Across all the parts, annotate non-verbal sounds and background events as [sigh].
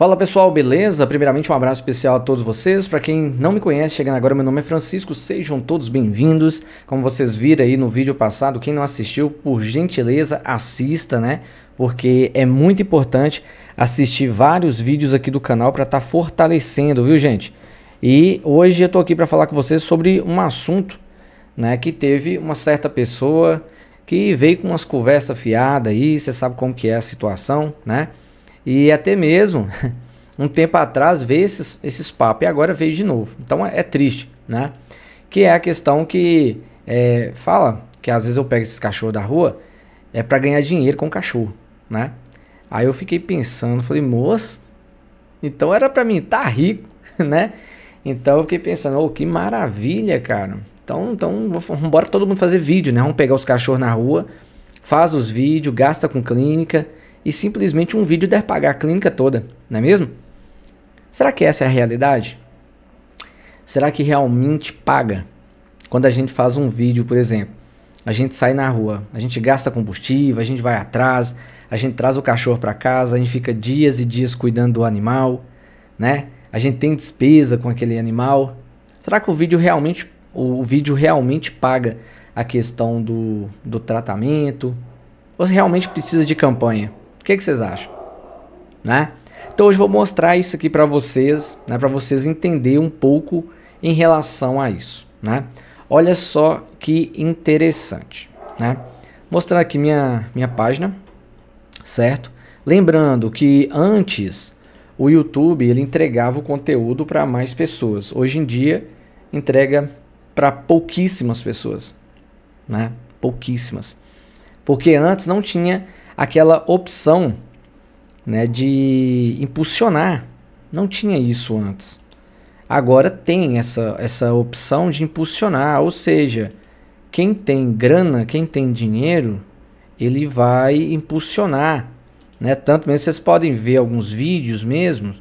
Fala pessoal, beleza? Primeiramente um abraço especial a todos vocês. Para quem não me conhece, chegando agora, meu nome é Francisco, sejam todos bem-vindos. Como vocês viram aí no vídeo passado, quem não assistiu, por gentileza, assista, né? Porque é muito importante assistir vários vídeos aqui do canal para estar tá fortalecendo, viu, gente? E hoje eu tô aqui para falar com vocês sobre um assunto, né, que teve uma certa pessoa que veio com umas conversas fiadas aí, você sabe como que é a situação, né? E até mesmo, [laughs] um tempo atrás, veio esses, esses papos e agora veio de novo. Então é, é, triste, né? Que é a questão que é, fala que às vezes eu pego esses cachorros da rua é para ganhar dinheiro com o cachorro, né? Aí eu fiquei pensando, falei, moço, então era para mim estar tá rico, [laughs] né? Então eu fiquei pensando, oh, que maravilha, cara. Então, então vamos embora todo mundo fazer vídeo, né? Vamos pegar os cachorros na rua, faz os vídeos, gasta com clínica, e simplesmente um vídeo deve pagar a clínica toda, não é mesmo? Será que essa é a realidade? Será que realmente paga? Quando a gente faz um vídeo, por exemplo, a gente sai na rua, a gente gasta combustível, a gente vai atrás, a gente traz o cachorro para casa, a gente fica dias e dias cuidando do animal, né? A gente tem despesa com aquele animal. Será que o vídeo realmente o vídeo realmente paga a questão do, do tratamento? Ou realmente precisa de campanha? O que, que vocês acham? Né? Então hoje eu vou mostrar isso aqui para vocês, né, para vocês entenderem um pouco em relação a isso. Né? Olha só que interessante. Né? Mostrar aqui minha, minha página, certo? Lembrando que antes o YouTube ele entregava o conteúdo para mais pessoas. Hoje em dia entrega para pouquíssimas pessoas, né? Pouquíssimas. Porque antes não tinha aquela opção né, de impulsionar. Não tinha isso antes. Agora tem essa, essa opção de impulsionar, ou seja, quem tem grana, quem tem dinheiro, ele vai impulsionar. Né? Tanto mesmo vocês podem ver alguns vídeos mesmo,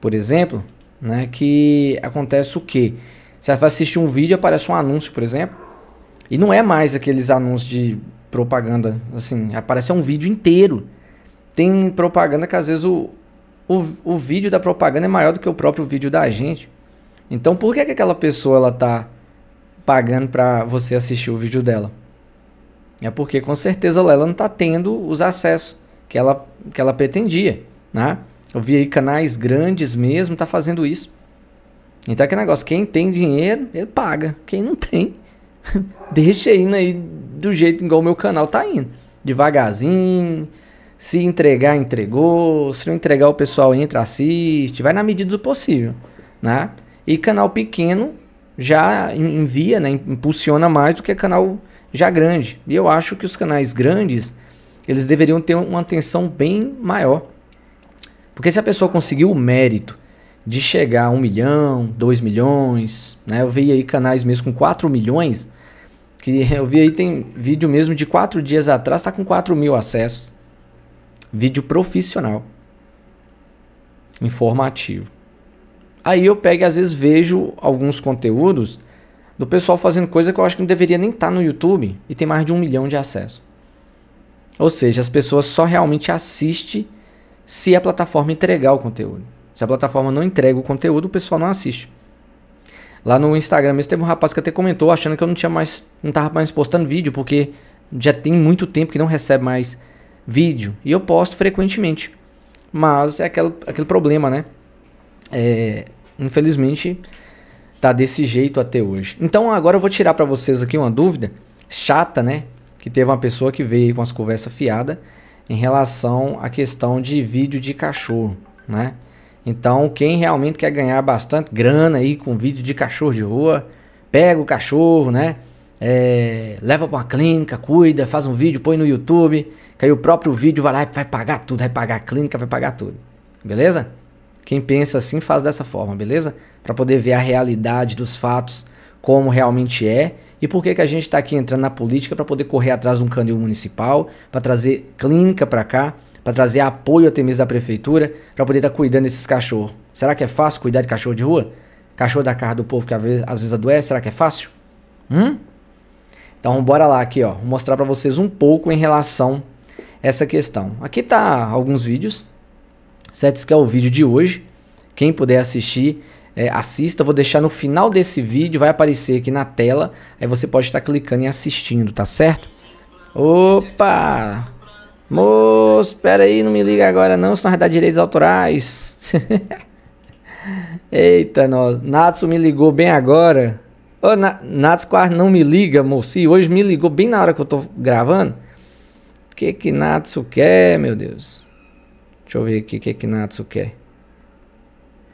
por exemplo, né, que acontece o quê? Você vai assistir um vídeo, aparece um anúncio, por exemplo, e não é mais aqueles anúncios de propaganda. Assim, aparece um vídeo inteiro. Tem propaganda que às vezes o, o, o vídeo da propaganda é maior do que o próprio vídeo da gente. Então por que, é que aquela pessoa ela tá pagando para você assistir o vídeo dela? É porque com certeza ela não tá tendo os acessos que ela, que ela pretendia, né? Eu vi aí canais grandes mesmo tá fazendo isso. Então é que negócio, quem tem dinheiro, ele paga. Quem não tem, [laughs] deixa indo né, aí do jeito igual o meu canal tá indo. Devagarzinho. Se entregar, entregou. Se não entregar, o pessoal entra, assiste. Vai na medida do possível, né? E canal pequeno já envia, né? Impulsiona mais do que canal já grande. E eu acho que os canais grandes, eles deveriam ter uma atenção bem maior. Porque se a pessoa conseguiu o mérito de chegar a 1 milhão, 2 milhões, né? Eu vi aí canais mesmo com 4 milhões, que [laughs] eu vi aí tem vídeo mesmo de 4 dias atrás, tá com 4 mil acessos. Vídeo profissional. Informativo. Aí eu pego e às vezes vejo alguns conteúdos do pessoal fazendo coisa que eu acho que não deveria nem estar tá no YouTube e tem mais de um milhão de acessos. Ou seja, as pessoas só realmente assistem se a plataforma entregar o conteúdo. Se a plataforma não entrega o conteúdo, o pessoal não assiste. Lá no Instagram mesmo teve um rapaz que até comentou achando que eu não tinha mais. não tava mais postando vídeo, porque já tem muito tempo que não recebe mais vídeo. E eu posto frequentemente. Mas é aquele, aquele problema, né? É, infelizmente, tá desse jeito até hoje. Então agora eu vou tirar para vocês aqui uma dúvida chata, né? Que teve uma pessoa que veio com as conversas fiada em relação à questão de vídeo de cachorro, né? Então, quem realmente quer ganhar bastante grana aí com vídeo de cachorro de rua, pega o cachorro, né? É, leva para uma clínica, cuida, faz um vídeo, põe no YouTube, que aí o próprio vídeo vai lá e vai pagar tudo, vai pagar a clínica, vai pagar tudo. Beleza? Quem pensa assim faz dessa forma, beleza? Para poder ver a realidade dos fatos, como realmente é e por que, que a gente está aqui entrando na política para poder correr atrás de um canil municipal, para trazer clínica para cá, para trazer apoio até mesmo da prefeitura, para poder estar tá cuidando desses cachorros. Será que é fácil cuidar de cachorro de rua? Cachorro da casa do povo que às vezes, adoece, será que é fácil? Hum? Então bora lá aqui, ó, vou mostrar para vocês um pouco em relação a essa questão. Aqui tá alguns vídeos, certo? Esse que é o vídeo de hoje. Quem puder assistir, é, assista. Vou deixar no final desse vídeo, vai aparecer aqui na tela. Aí você pode estar tá clicando e assistindo, tá certo? Opa! Moço, espera aí, não me liga agora não, senão vai dar direitos autorais. [laughs] Eita, nós. Natsu me ligou bem agora. Ô, Na Natsu quase não me liga, moço. E hoje me ligou bem na hora que eu tô gravando. O que que Natsu quer, meu Deus? Deixa eu ver aqui o que que Natsu quer.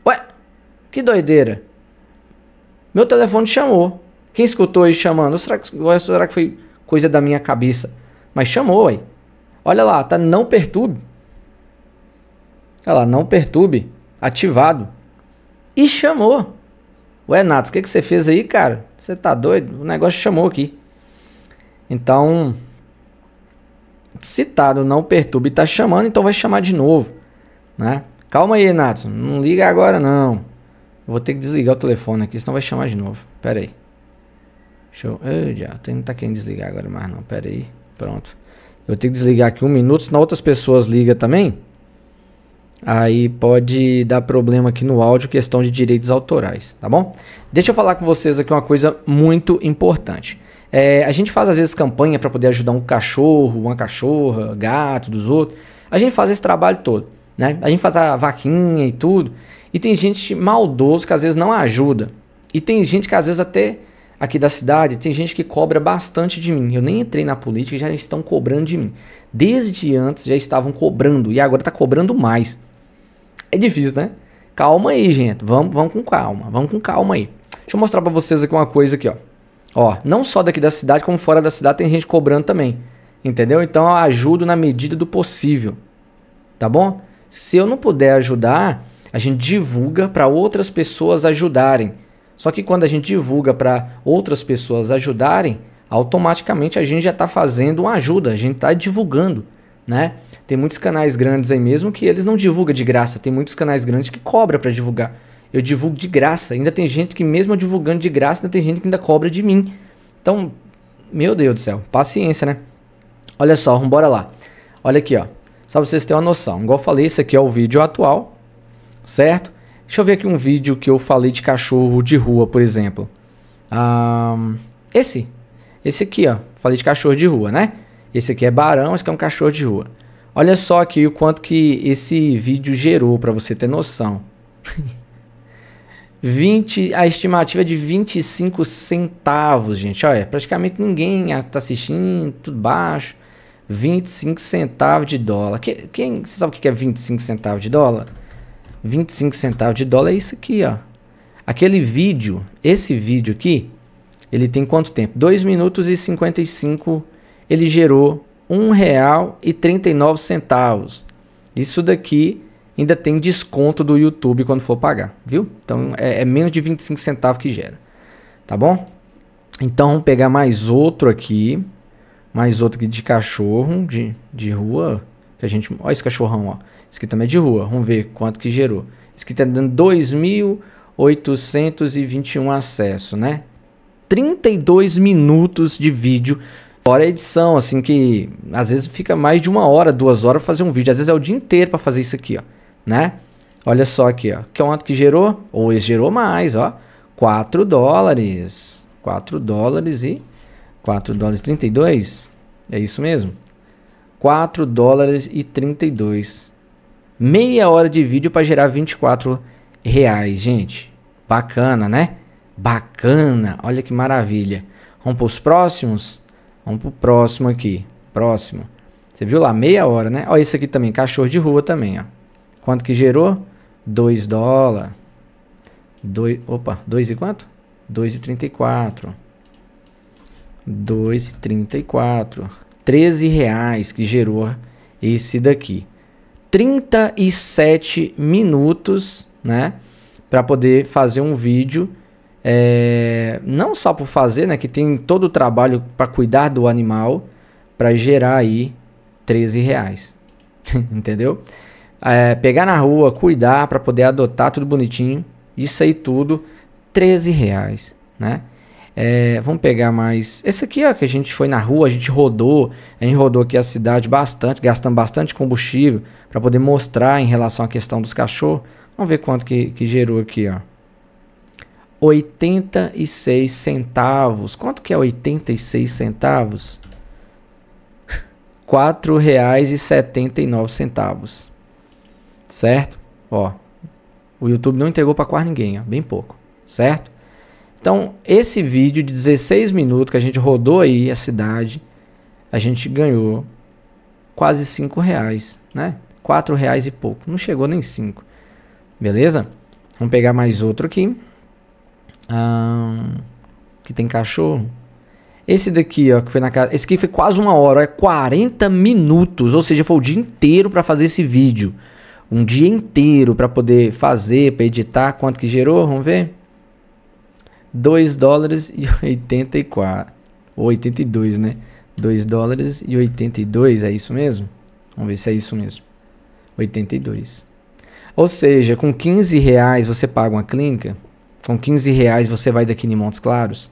Ué, que doideira. Meu telefone chamou. Quem escutou aí chamando? Ou será que, ou será que foi coisa da minha cabeça? Mas chamou, aí. Olha lá, tá não perturbe. Olha lá, não perturbe, ativado. E chamou. Ué, Natos, o que, que você fez aí, cara? Você tá doido? O negócio chamou aqui. Então, citado, tá não perturbe, tá chamando, então vai chamar de novo, né? Calma aí, Natos, não liga agora não. Vou ter que desligar o telefone aqui, senão vai chamar de novo. Pera aí. Deixa eu... Oh, já, não tá querendo desligar agora mais não, pera aí. Pronto. Eu tenho que desligar aqui um minuto, senão outras pessoas ligam também. Aí pode dar problema aqui no áudio, questão de direitos autorais, tá bom? Deixa eu falar com vocês aqui uma coisa muito importante. É, a gente faz às vezes campanha para poder ajudar um cachorro, uma cachorra, gato dos outros. A gente faz esse trabalho todo, né? A gente faz a vaquinha e tudo. E tem gente maldoso que às vezes não ajuda. E tem gente que às vezes até aqui da cidade, tem gente que cobra bastante de mim. Eu nem entrei na política e já estão cobrando de mim. Desde antes já estavam cobrando e agora tá cobrando mais. É difícil, né? Calma aí, gente. Vamos, vamos com calma. Vamos com calma aí. Deixa eu mostrar para vocês aqui uma coisa aqui, ó. Ó, não só daqui da cidade, como fora da cidade tem gente cobrando também. Entendeu? Então eu ajudo na medida do possível. Tá bom? Se eu não puder ajudar, a gente divulga para outras pessoas ajudarem. Só que quando a gente divulga para outras pessoas ajudarem, automaticamente a gente já está fazendo uma ajuda, a gente está divulgando, né? Tem muitos canais grandes aí mesmo que eles não divulgam de graça, tem muitos canais grandes que cobra para divulgar. Eu divulgo de graça, ainda tem gente que mesmo divulgando de graça, ainda tem gente que ainda cobra de mim. Então, meu Deus do céu, paciência, né? Olha só, vamos bora lá. Olha aqui, ó. Só pra vocês terem uma noção. Igual eu falei, esse aqui é o vídeo atual, certo? Deixa eu ver aqui um vídeo que eu falei de cachorro de rua, por exemplo. esse. Esse aqui, ó. Falei de cachorro de rua, né? Esse aqui é barão, esse aqui é um cachorro de rua. Olha só aqui o quanto que esse vídeo gerou, para você ter noção. 20, [laughs] a estimativa é de 25 centavos, gente. Olha, praticamente ninguém está assistindo, tudo baixo. 25 centavos de dólar. quem, você sabe o que é 25 centavos de dólar? 25 centavos de dólar é isso aqui, ó. Aquele vídeo, esse vídeo aqui, ele tem quanto tempo? 2 minutos e 55, ele gerou R$ 1,39. Isso daqui ainda tem desconto do YouTube quando for pagar, viu? Então é, é menos de 25 centavos que gera, tá bom? Então vamos pegar mais outro aqui, mais outro aqui de cachorro, de, de rua, que a gente... Olha esse cachorrão, ó. Esse aqui também é de rua. Vamos ver quanto que gerou. Esse aqui está dando 2.821 acessos, né? 32 minutos de vídeo. Fora a edição, assim, que às vezes fica mais de uma hora, duas horas fazer um vídeo. Às vezes é o dia inteiro para fazer isso aqui, ó. Né? Olha só aqui, ó. Quanto é que gerou? Ou esse gerou mais, ó. 4 dólares. 4 dólares e... 4 dólares e 32? É isso mesmo? 4 dólares e 32 Meia hora de vídeo para gerar 24 reais, gente. Bacana, né? Bacana. Olha que maravilha. Vamos para os próximos? Vamos para o próximo aqui. Próximo. Você viu lá, meia hora, né? Olha isso aqui também, cachorro de rua também, ó. Quanto que gerou? 2 dólares. Dois, opa, 2 e quanto? 2,34. 2,34. 13 reais que gerou esse daqui. 37 minutos, né? Para poder fazer um vídeo. É, não só por fazer, né? Que tem todo o trabalho para cuidar do animal, para gerar aí 13 reais. [laughs] Entendeu? É, pegar na rua, cuidar para poder adotar tudo bonitinho, isso aí tudo, 13 reais, né? É, vamos pegar mais. Esse aqui é que a gente foi na rua, a gente rodou, a gente rodou aqui a cidade bastante, gastando bastante combustível para poder mostrar em relação à questão dos cachorros. Vamos ver quanto que, que gerou aqui, ó. 86 centavos. Quanto que é 86 centavos? [laughs] R$ 4,79. Certo? Ó. O YouTube não entregou para quase ninguém, ó, bem pouco, certo? Então, esse vídeo de 16 minutos que a gente rodou aí a cidade, a gente ganhou quase 5 reais, né? 4 reais e pouco. Não chegou nem 5. Beleza? Vamos pegar mais outro aqui. Ah, que tem cachorro. Esse daqui, ó, que foi na casa. Esse aqui foi quase uma hora, é 40 minutos. Ou seja, foi o dia inteiro para fazer esse vídeo. Um dia inteiro para poder fazer, para editar. Quanto que gerou? Vamos ver. 2 dólares e 84. Ou 82, né? 2 dólares e 82, é isso mesmo? Vamos ver se é isso mesmo. 82. Ou seja, com 15 reais você paga uma clínica. Com 15 reais você vai daqui em Montes Claros.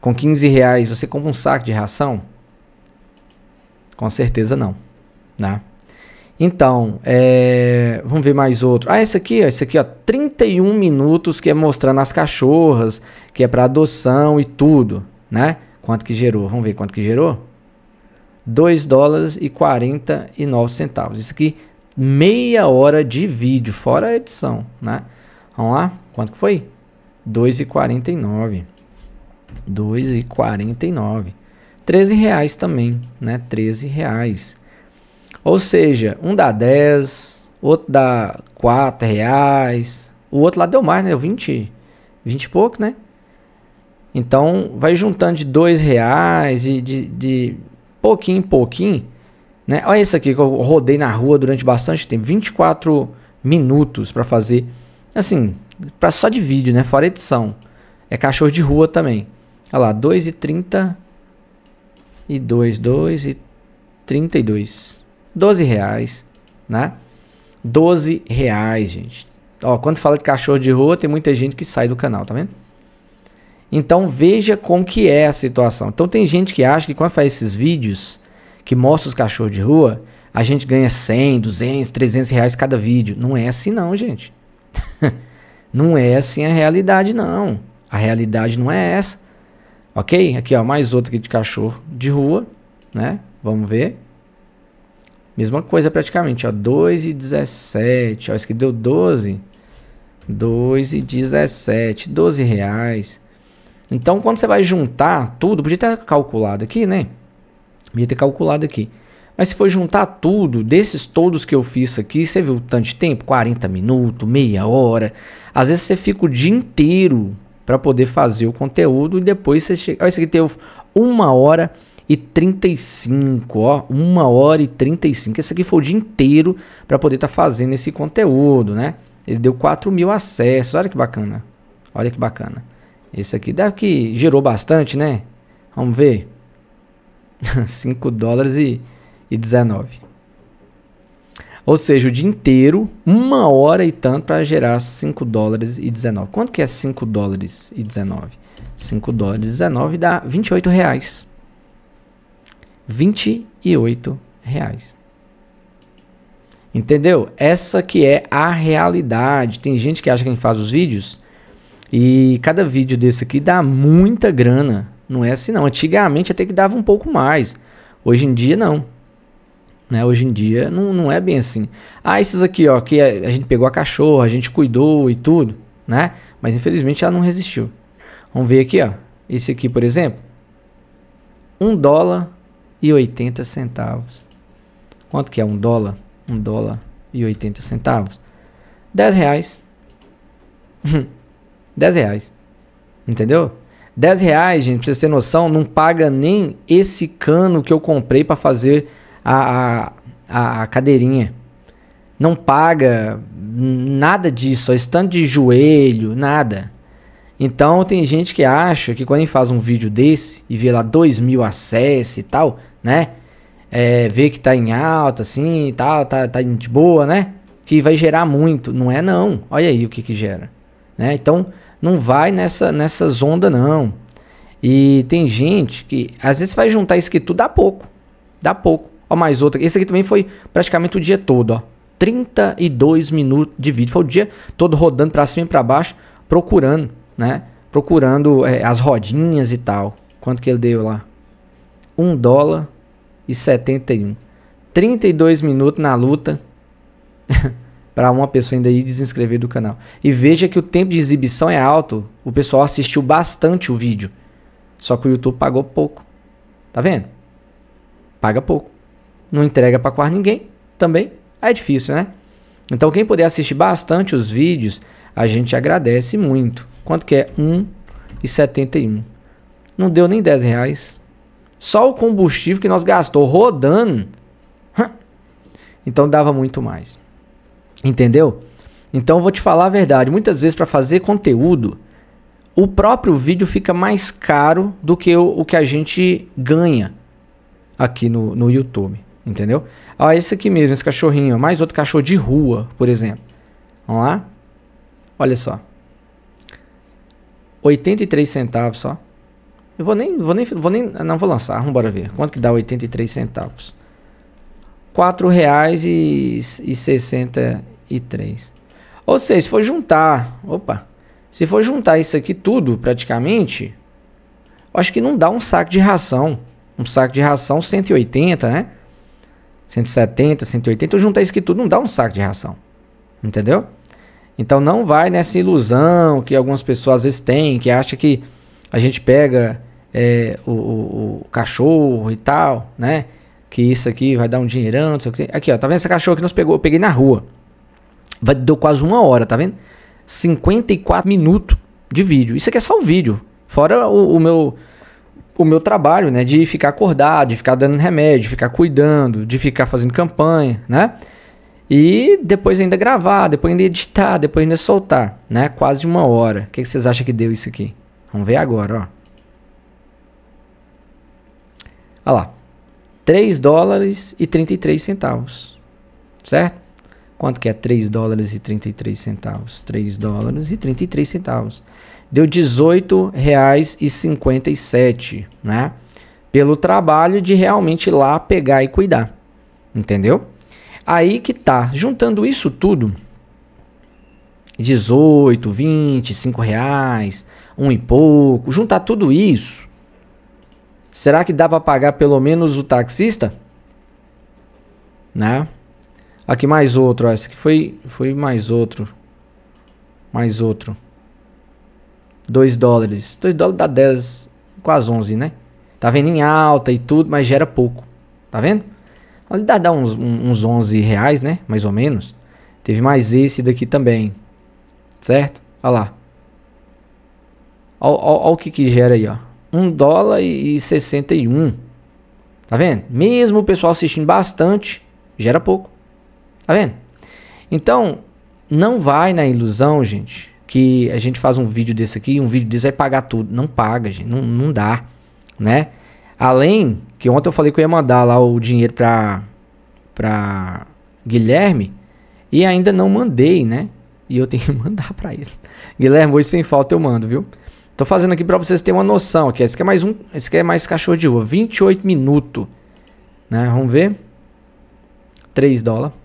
Com 15 reais você compra um saco de ração. Com certeza não. Né? Então, é... vamos ver mais outro. Ah, esse aqui, ó, esse aqui, ó, 31 minutos que é mostrando as cachorras, que é para adoção e tudo, né? Quanto que gerou? Vamos ver quanto que gerou? 2 dólares e 49 centavos. Isso aqui, meia hora de vídeo, fora a edição, né? Vamos lá, quanto que foi? 2,49. 2,49. 13 reais também, né? 13 reais. Ou seja, um dá 10, outro dá 4 reais, o outro lá deu mais, né? 20, 20 e pouco, né? Então, vai juntando de 2 reais e de, de pouquinho em pouquinho, né? Olha esse aqui que eu rodei na rua durante bastante tempo, 24 minutos para fazer, assim, pra só de vídeo, né? Fora edição. É cachorro de rua também. Olha lá, 2 e 30 e 2, 2 e 32. 12 reais, né? 12 reais, gente. Ó, quando fala de cachorro de rua, tem muita gente que sai do canal, tá vendo? Então veja como que é a situação. Então tem gente que acha que quando faz esses vídeos que mostra os cachorros de rua, a gente ganha 100, 200, 300 reais cada vídeo. Não é assim não, gente. [laughs] não é assim a realidade não. A realidade não é essa. Ok? Aqui ó, mais outro aqui de cachorro de rua, né? Vamos ver. Mesma coisa praticamente, ó, 2 e 17, ó, isso aqui deu 12, 2 e 17, 12 reais. Então, quando você vai juntar tudo, podia ter calculado aqui, né? Podia ter calculado aqui. Mas se for juntar tudo, desses todos que eu fiz aqui, você viu tanto de tempo? 40 minutos, meia hora. Às vezes você fica o dia inteiro para poder fazer o conteúdo e depois você chega... Olha, esse aqui teve uma hora e 35, ó, 1 hora e 35. Esse aqui foi o dia inteiro para poder estar tá fazendo esse conteúdo, né? Ele deu 4 mil acessos, olha que bacana. Olha que bacana. Esse aqui que gerou bastante, né? Vamos ver. 5 [laughs] dólares e, e 19. Ou seja, o dia inteiro, uma hora e tanto para gerar 5 dólares e 19. Quanto que é 5 dólares e 19? 5 dólares e 19 dá 28 reais. 28 reais. Entendeu? Essa que é a realidade. Tem gente que acha que a gente faz os vídeos e cada vídeo desse aqui dá muita grana. Não é assim não. Antigamente até que dava um pouco mais. Hoje em dia não. Né? Hoje em dia não, não é bem assim. Ah, esses aqui, ó, que a, a gente pegou a cachorra, a gente cuidou e tudo, né? Mas infelizmente ela não resistiu. Vamos ver aqui, ó. Esse aqui, por exemplo. um dólar e 80 centavos. Quanto que é um dólar? Um dólar e 80 centavos. 10 reais. 10 [laughs] reais. Entendeu? 10 reais, gente, pra vocês terem noção, não paga nem esse cano que eu comprei para fazer a, a, a, cadeirinha. Não paga nada disso, ó, é stand de joelho, nada. Então tem gente que acha que quando a gente faz um vídeo desse e vê lá 2 mil acessos e tal, né? É, ver que tá em alta, assim, tal, tá, tá de boa, né? Que vai gerar muito. Não é não. Olha aí o que que gera. Né? Então, não vai nessa, nessa onda não. E tem gente que, às vezes, vai juntar isso aqui tudo, dá pouco. Dá pouco. Ó, mais outra. Esse aqui também foi praticamente o dia todo, ó. 32 minutos de vídeo. Foi o dia todo rodando para cima e para baixo, procurando, né? Procurando é, as rodinhas e tal. Quanto que ele deu lá? um dólar e 71. 32 minutos na luta [laughs] para uma pessoa ainda ir desinscrever do canal. E veja que o tempo de exibição é alto. O pessoal assistiu bastante o vídeo. Só que o YouTube pagou pouco. Tá vendo? Paga pouco. Não entrega para quase ninguém também. É difícil, né? Então quem puder assistir bastante os vídeos, a gente agradece muito. Quanto que é? 1,71. Não deu nem 10 reais. Só o combustível que nós gastou rodando. Então dava muito mais. Entendeu? Então vou te falar a verdade, muitas vezes para fazer conteúdo, o próprio vídeo fica mais caro do que o, o que a gente ganha aqui no, no YouTube, entendeu? Ó, ah, esse aqui mesmo, esse cachorrinho, mais outro cachorro de rua, por exemplo. Vamos lá? Olha só. 83 centavos só. Eu vou nem, vou nem, vou nem, não vou lançar, vamos bora ver. Quanto que dá 83 centavos? R$ reais e, e 63. Ou seja, se for juntar, opa, se for juntar isso aqui tudo praticamente, acho que não dá um saco de ração. Um saco de ração 180, né? 170, 180, eu juntar isso aqui tudo, não dá um saco de ração. Entendeu? Então não vai nessa ilusão que algumas pessoas às vezes têm, que acha que a gente pega é, o, o, o, cachorro e tal, né? Que isso aqui vai dar um dinheirão, não sei o que. Aqui, ó, tá vendo Esse cachorro que nós pegou? Eu peguei na rua. Vai, deu quase uma hora, tá vendo? 54 minutos de vídeo. Isso aqui é só o vídeo. Fora o, o meu o meu trabalho, né? De ficar acordado, de ficar dando remédio, de ficar cuidando, de ficar fazendo campanha, né? E depois ainda gravar, depois ainda editar, depois ainda soltar, né? Quase uma hora. O que, que vocês acham que deu isso aqui? Vamos ver agora, ó. Olha lá. 3 dólares e 33 centavos. Certo? Quanto que é 3 dólares e 33 centavos? 3 dólares e 33 centavos. Deu 18 reais e 57, né? Pelo trabalho de realmente ir lá pegar e cuidar. Entendeu? Aí que tá. Juntando isso tudo, 18, 25 reais, um e pouco, juntar tudo isso, será que dá para pagar pelo menos o taxista? Né? Aqui mais outro, ó. esse aqui foi, foi mais outro. Mais outro. 2 dólares. 2 dólares dá 10, quase 11, né? Tá vendo em alta e tudo, mas gera pouco. Tá vendo? ali dá, dá uns, uns 11 reais, né? Mais ou menos. Teve mais esse daqui também. Certo? Olha lá. Olha o que, que gera aí, ó. 1 dólar e 61. Tá vendo? Mesmo o pessoal assistindo bastante, gera pouco. Tá vendo? Então, não vai na ilusão, gente, que a gente faz um vídeo desse aqui, um vídeo desse vai pagar tudo. Não paga, gente. Não, não dá, né? Além que ontem eu falei que eu ia mandar lá o dinheiro pra, pra Guilherme e ainda não mandei, né? E eu tenho que [laughs] mandar para ele. Guilherme, hoje sem falta eu mando, viu? Tô fazendo aqui para vocês terem uma noção aqui. Esse aqui é mais um, esse aqui é mais cachorro de rua. 28 minutos, né? Vamos ver. 3 dólares.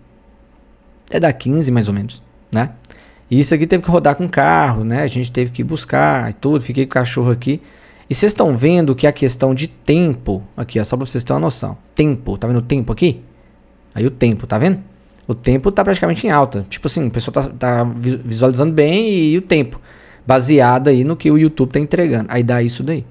É dar 15 mais ou menos, né? E isso aqui teve que rodar com carro, né? A gente teve que buscar e tudo. Fiquei com o cachorro aqui. E vocês estão vendo que é a questão de tempo aqui, ó, só para vocês terem uma noção. Tempo, tá vendo o tempo aqui? Aí o tempo, tá vendo? O tempo tá praticamente em alta. Tipo assim, o pessoal tá, tá visualizando bem e, e o tempo baseada aí no que o YouTube tá entregando. Aí dá isso daí.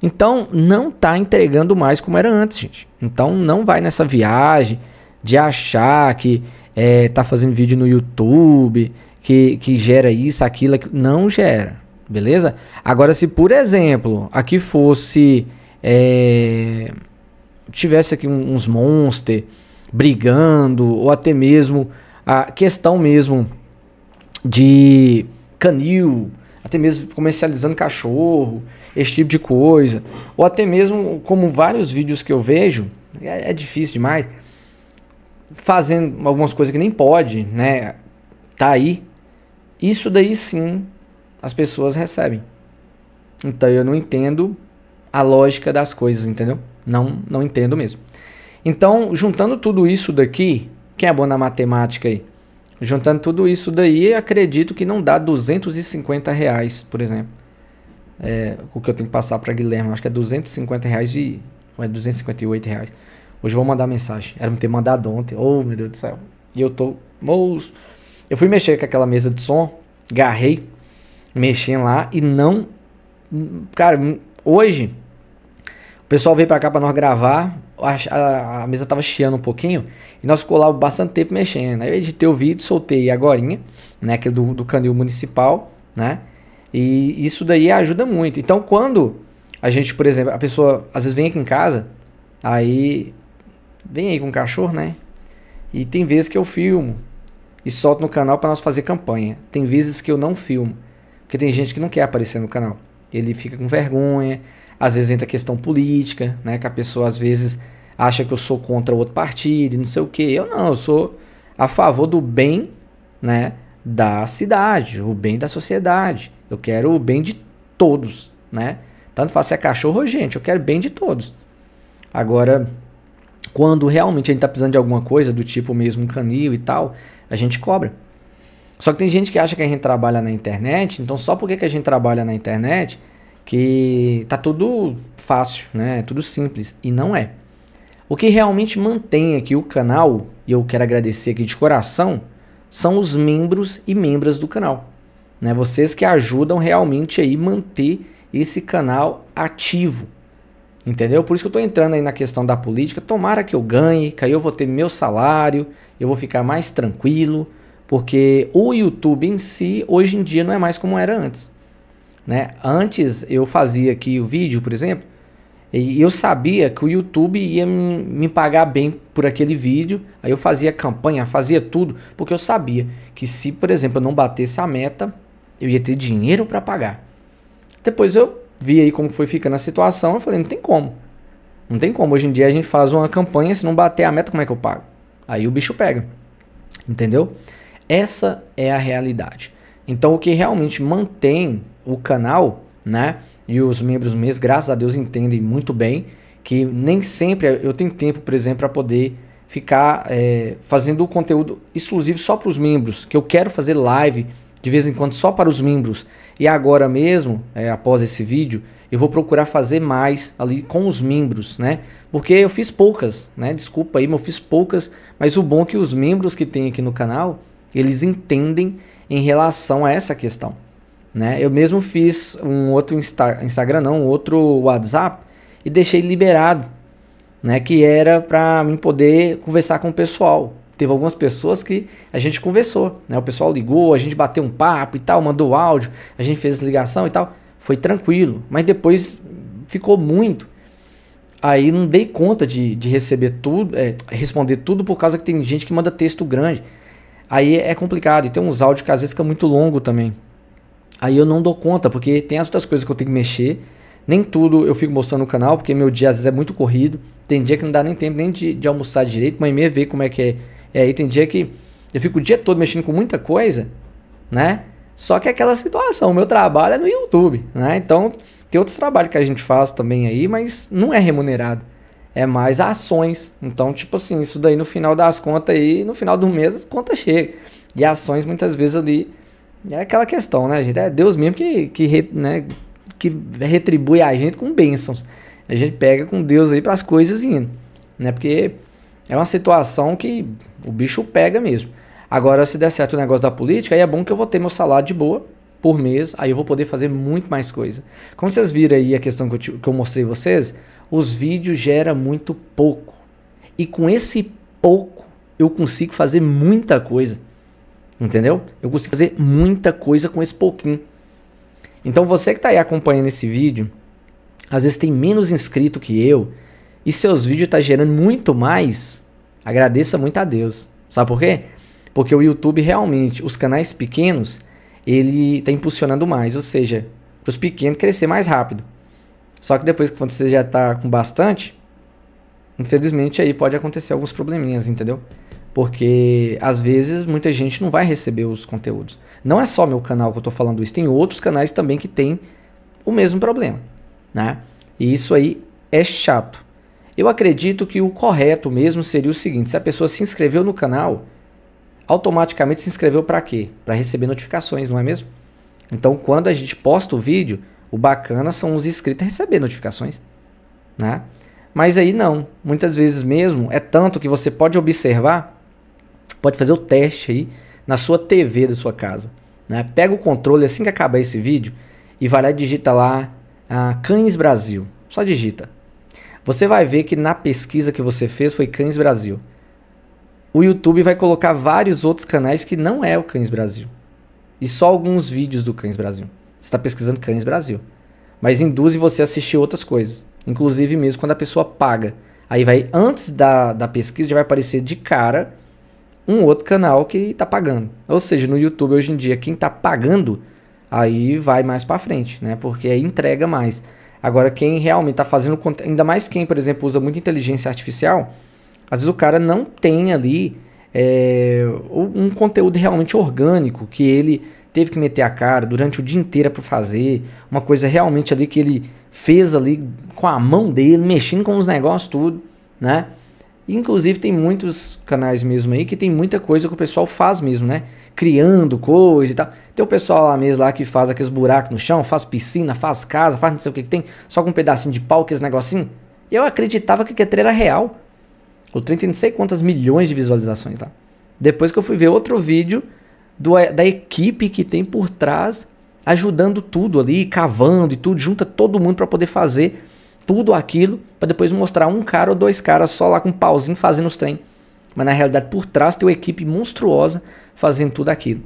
Então, não tá entregando mais como era antes, gente. Então, não vai nessa viagem de achar que é, tá fazendo vídeo no YouTube, que, que gera isso, aquilo, aquilo. Não gera, beleza? Agora, se por exemplo, aqui fosse. É, tivesse aqui uns monster brigando, ou até mesmo a questão mesmo de canil, até mesmo comercializando cachorro, esse tipo de coisa. Ou até mesmo, como vários vídeos que eu vejo, é, é difícil demais, fazendo algumas coisas que nem pode, né? Tá aí. Isso daí sim as pessoas recebem. Então eu não entendo a lógica das coisas, entendeu? Não, não entendo mesmo. Então, juntando tudo isso daqui, quem é bom na matemática aí? Juntando tudo isso daí, acredito que não dá 250 reais, por exemplo. É, o que eu tenho que passar para Guilherme, acho que é 250 reais de. Ou é 258 reais. Hoje eu vou mandar mensagem. Era me ter mandado ontem. Oh, meu Deus do céu. E eu tô. Moço. Eu fui mexer com aquela mesa de som, garrei, mexi lá e não. Cara, hoje. O pessoal veio pra cá pra nós gravar a, a, mesa tava chiando um pouquinho e nós colava bastante tempo mexendo. Aí né? eu editei o vídeo, soltei agora, né, aquele é do, do canil municipal, né? E isso daí ajuda muito. Então, quando a gente, por exemplo, a pessoa às vezes vem aqui em casa, aí vem aí com o cachorro, né? E tem vezes que eu filmo e solto no canal para nós fazer campanha. Tem vezes que eu não filmo, porque tem gente que não quer aparecer no canal. Ele fica com vergonha, às vezes entra questão política, né? Que a pessoa às vezes acha que eu sou contra outro partido, não sei o quê. Eu não, eu sou a favor do bem, né? Da cidade, o bem da sociedade. Eu quero o bem de todos, né? Tanto faz se é cachorro ou gente, eu quero bem de todos. Agora, quando realmente a gente tá precisando de alguma coisa, do tipo mesmo canil e tal, a gente cobra. Só que tem gente que acha que a gente trabalha na internet, então só porque que a gente trabalha na internet, que tá tudo fácil, né? É tudo simples e não é. O que realmente mantém aqui o canal, e eu quero agradecer aqui de coração, são os membros e membras do canal, né? Vocês que ajudam realmente aí manter esse canal ativo. Entendeu? Por isso que eu tô entrando aí na questão da política. Tomara que eu ganhe, que aí eu vou ter meu salário, eu vou ficar mais tranquilo, porque o YouTube em si hoje em dia não é mais como era antes. Né? Antes eu fazia aqui o vídeo, por exemplo, e eu sabia que o YouTube ia me pagar bem por aquele vídeo. Aí eu fazia campanha, fazia tudo, porque eu sabia que se, por exemplo, eu não batesse a meta, eu ia ter dinheiro para pagar. Depois eu vi aí como foi ficando a situação, eu falei, não tem como. Não tem como. Hoje em dia a gente faz uma campanha, se não bater a meta, como é que eu pago? Aí o bicho pega. Entendeu? Essa é a realidade. Então o que realmente mantém o canal, né? E os membros mesmo, graças a Deus, entendem muito bem que nem sempre eu tenho tempo, por exemplo, para poder ficar é, fazendo o conteúdo exclusivo só para os membros, que eu quero fazer live de vez em quando só para os membros. E agora mesmo, é, após esse vídeo, eu vou procurar fazer mais ali com os membros, né? Porque eu fiz poucas, né? Desculpa aí, mas eu fiz poucas, mas o bom é que os membros que tem aqui no canal, eles entendem em relação a essa questão. Né? Eu mesmo fiz um outro Insta Instagram, não, um outro WhatsApp e deixei liberado, né? Que era para mim poder conversar com o pessoal. Teve algumas pessoas que a gente conversou, né? O pessoal ligou, a gente bateu um papo e tal, mandou áudio, a gente fez ligação e tal. Foi tranquilo, mas depois ficou muito. Aí não dei conta de, de receber tudo, é, responder tudo por causa que tem gente que manda texto grande. Aí é complicado e tem uns áudios que às vezes fica muito longo também. Aí eu não dou conta, porque tem as outras coisas que eu tenho que mexer. Nem tudo eu fico mostrando no canal, porque meu dia às vezes é muito corrido. Tem dia que não dá nem tempo nem de, de almoçar direito, mãe meia vê como é que é. E é aí tem dia que eu fico o dia todo mexendo com muita coisa, né? Só que é aquela situação, o meu trabalho é no YouTube, né? Então tem outros trabalhos que a gente faz também aí, mas não é remunerado. É mais ações. Então, tipo assim, isso daí no final das contas aí, no final do mês as contas chegam. E ações muitas vezes ali é aquela questão, né, gente? É Deus mesmo que, que, né, que retribui a gente com bênçãos. A gente pega com Deus aí para as coisas indo, né? Porque é uma situação que o bicho pega mesmo. Agora, se der certo o negócio da política, aí é bom que eu vou ter meu salário de boa por mês, aí eu vou poder fazer muito mais coisa. Como vocês viram aí a questão que eu, te, que eu mostrei vocês, os vídeos geram muito pouco. E com esse pouco, eu consigo fazer muita coisa. Entendeu? Eu consigo fazer muita coisa com esse pouquinho. Então você que está aí acompanhando esse vídeo, às vezes tem menos inscrito que eu, e seus vídeos estão tá gerando muito mais, agradeça muito a Deus. Sabe por quê? Porque o YouTube realmente, os canais pequenos, ele está impulsionando mais, ou seja, para os pequenos crescer mais rápido. Só que depois que você já está com bastante, infelizmente aí pode acontecer alguns probleminhas, entendeu? Porque às vezes muita gente não vai receber os conteúdos. Não é só meu canal que eu estou falando isso, tem outros canais também que tem o mesmo problema, né? E isso aí é chato. Eu acredito que o correto mesmo seria o seguinte: se a pessoa se inscreveu no canal, automaticamente se inscreveu para quê? Para receber notificações, não é mesmo? Então, quando a gente posta o vídeo, o bacana são os inscritos receber notificações, né? Mas aí não, muitas vezes mesmo é tanto que você pode observar pode fazer o teste aí na sua TV da sua casa. Né? Pega o controle assim que acabar esse vídeo e vai lá e digita lá ah, Cães Brasil. Só digita. Você vai ver que na pesquisa que você fez foi Cães Brasil. O YouTube vai colocar vários outros canais que não é o Cães Brasil. E só alguns vídeos do Cães Brasil. Você está pesquisando Cães Brasil. Mas induz você a assistir outras coisas. Inclusive mesmo quando a pessoa paga. Aí vai, antes da, da pesquisa, já vai aparecer de cara um outro canal que tá pagando. Ou seja, no YouTube hoje em dia, quem tá pagando, aí vai mais para frente, né? Porque aí entrega mais. Agora, quem realmente tá fazendo ainda mais quem, por exemplo, usa muita inteligência artificial, às vezes o cara não tem ali é, um conteúdo realmente orgânico que ele teve que meter a cara durante o dia inteiro para fazer, uma coisa realmente ali que ele fez ali com a mão dele, mexendo com os negócios tudo, né? Inclusive tem muitos canais mesmo aí que tem muita coisa que o pessoal faz mesmo, né? Criando coisa e tal. Tem o pessoal lá mesmo lá que faz aqueles buracos no chão, faz piscina, faz casa, faz não sei o que, que tem, só com um pedacinho de pau, aqueles é negocinho. Eu acreditava que aquilo era real. O trem tem não sei quantas milhões de visualizações lá. Depois que eu fui ver outro vídeo do, da equipe que tem por trás, ajudando tudo ali, cavando e tudo, junta todo mundo para poder fazer tudo aquilo para depois mostrar um cara ou dois caras só lá com um pauzinho fazendo os trem. Mas na realidade, por trás tem uma equipe monstruosa fazendo tudo aquilo.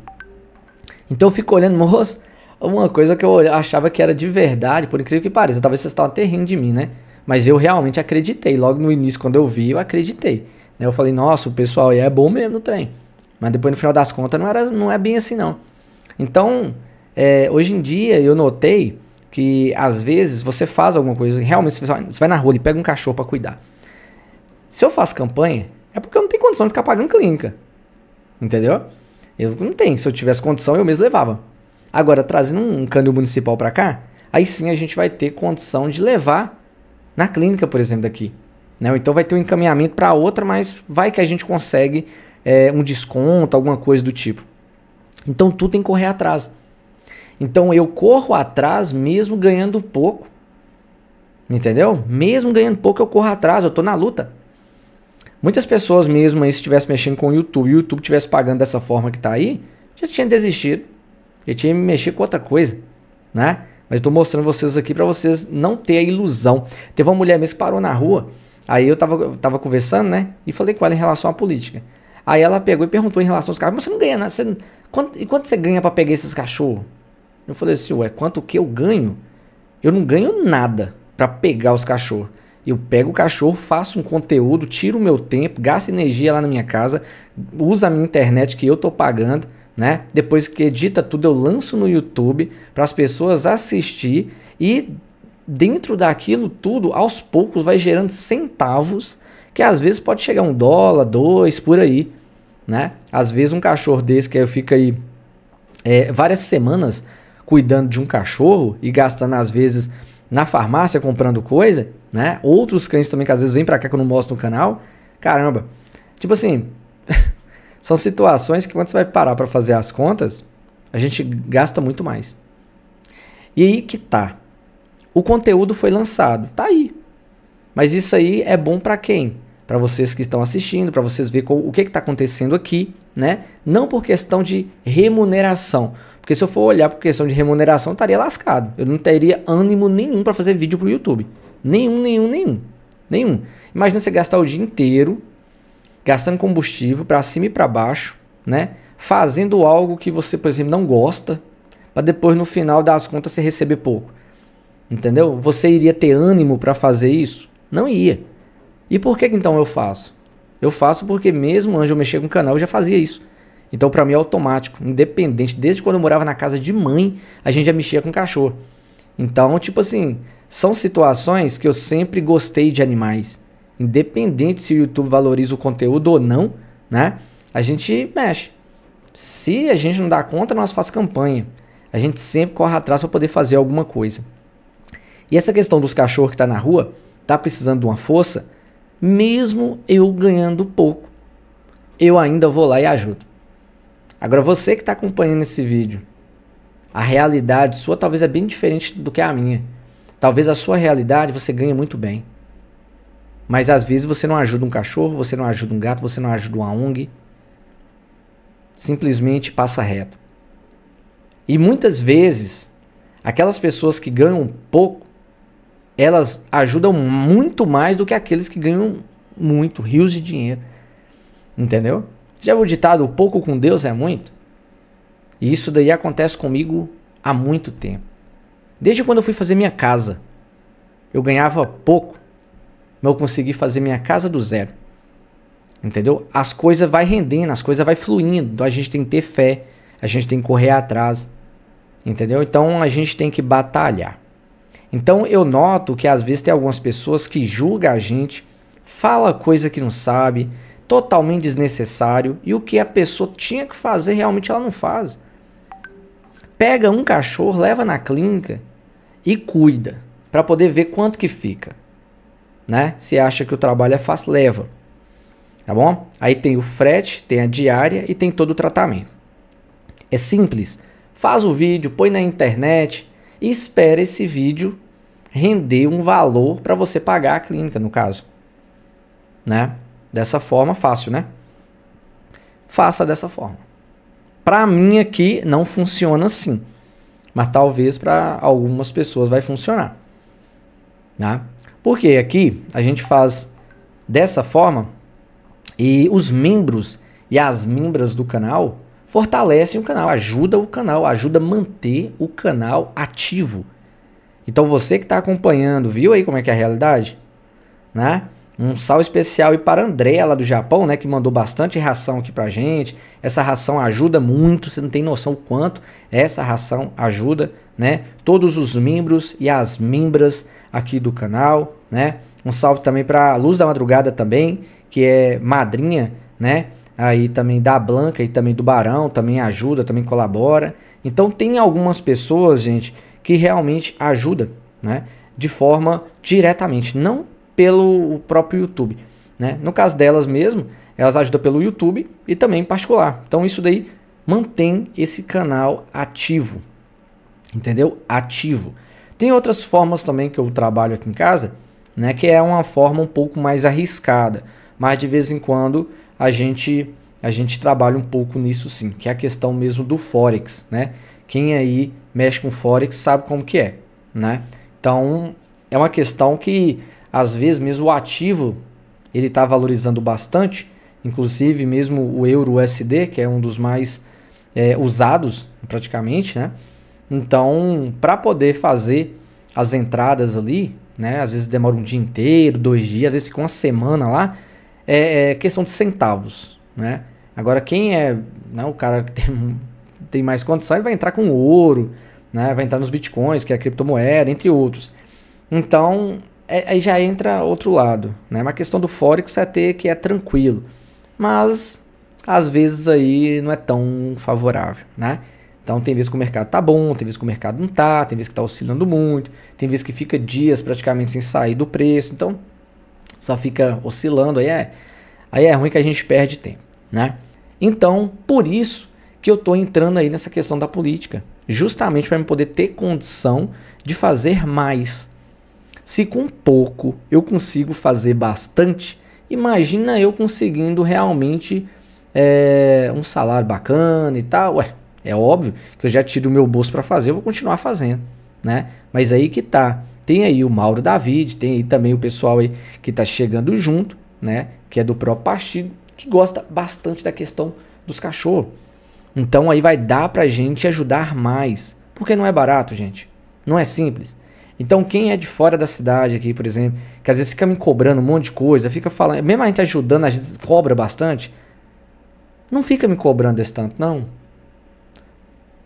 Então eu fico olhando, [laughs] moço, uma coisa que eu achava que era de verdade, por incrível que pareça, talvez vocês estavam até rindo de mim, né? Mas eu realmente acreditei. Logo no início, quando eu vi, eu acreditei. Né? Eu falei, nossa, o pessoal é bom mesmo no trem. Mas depois, no final das contas, não, era, não é bem assim, não. Então, é, hoje em dia, eu notei que às vezes você faz alguma coisa, realmente você vai na rua e pega um cachorro para cuidar. Se eu faço campanha, é porque eu não tenho condição de ficar pagando clínica. Entendeu? Eu não tenho. Se eu tivesse condição, eu mesmo levava. Agora, trazendo um câmbio municipal para cá, aí sim a gente vai ter condição de levar na clínica, por exemplo, daqui. Né? Então vai ter um encaminhamento para outra, mas vai que a gente consegue é, um desconto, alguma coisa do tipo. Então tu tem que correr atrás. Então eu corro atrás mesmo ganhando pouco. Entendeu? Mesmo ganhando pouco, eu corro atrás, eu tô na luta. Muitas pessoas mesmo aí, se estivesse mexendo com o YouTube e o YouTube estivesse pagando dessa forma que tá aí, já tinha desistido. Já tinha me mexer com outra coisa, né? Mas eu tô mostrando vocês aqui para vocês não ter a ilusão. Teve uma mulher mesmo que parou na rua, aí eu tava, tava conversando, né? E falei com ela em relação à política. Aí ela pegou e perguntou em relação aos cachorros. mas você não ganha nada, você, quanto, e quanto você ganha para pegar esses cachorros? Eu falei assim, ué, quanto que eu ganho? Eu não ganho nada para pegar os cachorros. Eu pego o cachorro, faço um conteúdo, tiro o meu tempo, gasto energia lá na minha casa, uso a minha internet que eu tô pagando, né? Depois que edita tudo, eu lanço no YouTube para as pessoas assistir e dentro daquilo tudo, aos poucos vai gerando centavos, que às vezes pode chegar um dólar, dois, por aí, né? Às vezes um cachorro desse que aí fica aí é, várias semanas cuidando de um cachorro e gastando, às vezes, na farmácia comprando coisa, né? Outros cães também que às vezes vêm pra cá que eu não mostro no canal. Caramba. Tipo assim, [laughs] são situações que quando você vai parar para fazer as contas, a gente gasta muito mais. E aí que tá. O conteúdo foi lançado, tá aí. Mas isso aí é bom para quem? Para vocês que estão assistindo, para vocês verem o que está acontecendo aqui, né? Não por questão de remuneração. Porque se eu for olhar por questão de remuneração, estaria lascado. Eu não teria ânimo nenhum para fazer vídeo pro YouTube. Nenhum, nenhum, nenhum. Nenhum. Imagina você gastar o dia inteiro gastando combustível para cima e para baixo, né? Fazendo algo que você, por exemplo, não gosta, para depois no final das contas você receber pouco. Entendeu? Você iria ter ânimo para fazer isso? Não ia. E por que então eu faço? Eu faço porque mesmo antes eu mexer com o canal eu já fazia isso. Então, para mim é automático, independente. Desde quando eu morava na casa de mãe, a gente já mexia com cachorro. Então, tipo assim, são situações que eu sempre gostei de animais. Independente se o YouTube valoriza o conteúdo ou não, né? A gente mexe. Se a gente não dá conta, nós faz campanha. A gente sempre corre atrás para poder fazer alguma coisa. E essa questão dos cachorros que tá na rua, tá precisando de uma força, mesmo eu ganhando pouco, eu ainda vou lá e ajudo. Agora, você que está acompanhando esse vídeo, a realidade sua talvez é bem diferente do que a minha. Talvez a sua realidade você ganhe muito bem. Mas às vezes você não ajuda um cachorro, você não ajuda um gato, você não ajuda uma ONG. Simplesmente passa reto. E muitas vezes, aquelas pessoas que ganham pouco, elas ajudam muito mais do que aqueles que ganham muito, rios de dinheiro. Entendeu? Você já viu o ditado, o pouco com Deus é muito? E isso daí acontece comigo há muito tempo. Desde quando eu fui fazer minha casa, eu ganhava pouco, mas eu consegui fazer minha casa do zero. Entendeu? As coisas vai rendendo, as coisas vai fluindo, então a gente tem que ter fé, a gente tem que correr atrás. Entendeu? Então a gente tem que batalhar. Então eu noto que às vezes tem algumas pessoas que julgam a gente, fala coisa que não sabe, totalmente desnecessário e o que a pessoa tinha que fazer realmente ela não faz. Pega um cachorro, leva na clínica e cuida para poder ver quanto que fica, né? Se acha que o trabalho é fácil, leva. Tá bom? Aí tem o frete, tem a diária e tem todo o tratamento. É simples. Faz o vídeo, põe na internet e espera esse vídeo render um valor para você pagar a clínica, no caso, né? Dessa forma, fácil, né? Faça dessa forma. Para mim aqui não funciona assim, mas talvez para algumas pessoas vai funcionar. Né? Porque aqui a gente faz dessa forma e os membros e as membras do canal fortalecem o canal, ajuda o canal, ajuda a manter o canal ativo. Então você que está acompanhando, viu aí como é que é a realidade? Né? Um sal especial e para a Andrea, lá do Japão, né, que mandou bastante ração aqui pra gente. Essa ração ajuda muito, você não tem noção o quanto essa ração ajuda, né? Todos os membros e as membras aqui do canal, né? Um salve também para Luz da Madrugada também, que é madrinha, né? Aí também da Blanca e também do Barão, também ajuda, também colabora. Então tem algumas pessoas, gente, que realmente ajuda, né? De forma diretamente, não pelo próprio YouTube. Né? No caso delas mesmo, elas ajudam pelo YouTube e também em particular. Então isso daí mantém esse canal ativo. Entendeu? Ativo. Tem outras formas também que eu trabalho aqui em casa, né, que é uma forma um pouco mais arriscada, mas de vez em quando a gente a gente trabalha um pouco nisso sim, que é a questão mesmo do forex, né? Quem aí mexe com forex sabe como que é, né? Então, é uma questão que às vezes mesmo o ativo ele está valorizando bastante, inclusive mesmo o euro USD, que é um dos mais é, usados praticamente, né? Então, para poder fazer as entradas ali, né? Às vezes demora um dia inteiro, dois dias, às vezes fica uma semana lá, é, é questão de centavos, né? Agora, quem é né, o cara que [laughs] tem, tem mais condição, ele vai entrar com ouro, né? Vai entrar nos bitcoins, que é a criptomoeda, entre outros. Então, é, aí já entra outro lado, né? Uma questão do Forex é ter que é tranquilo, mas às vezes aí não é tão favorável, né? Então tem vezes que o mercado tá bom, tem vezes que o mercado não tá, tem vezes que tá oscilando muito, tem vezes que fica dias praticamente sem sair do preço, então só fica oscilando, aí é, aí é ruim que a gente perde tempo, né? Então, por isso que eu tô entrando aí nessa questão da política, justamente para me poder ter condição de fazer mais, se com pouco eu consigo fazer bastante, imagina eu conseguindo realmente é, um salário bacana e tal. Ué, é óbvio que eu já tiro o meu bolso para fazer, eu vou continuar fazendo, né? Mas aí que tá. Tem aí o Mauro David, tem aí também o pessoal aí que tá chegando junto, né? Que é do próprio partido, que gosta bastante da questão dos cachorros. Então aí vai dar pra gente ajudar mais. Porque não é barato, gente. Não é simples. Então, quem é de fora da cidade aqui, por exemplo, que às vezes fica me cobrando um monte de coisa, fica falando, mesmo a gente ajudando, a gente cobra bastante, não fica me cobrando esse tanto, não.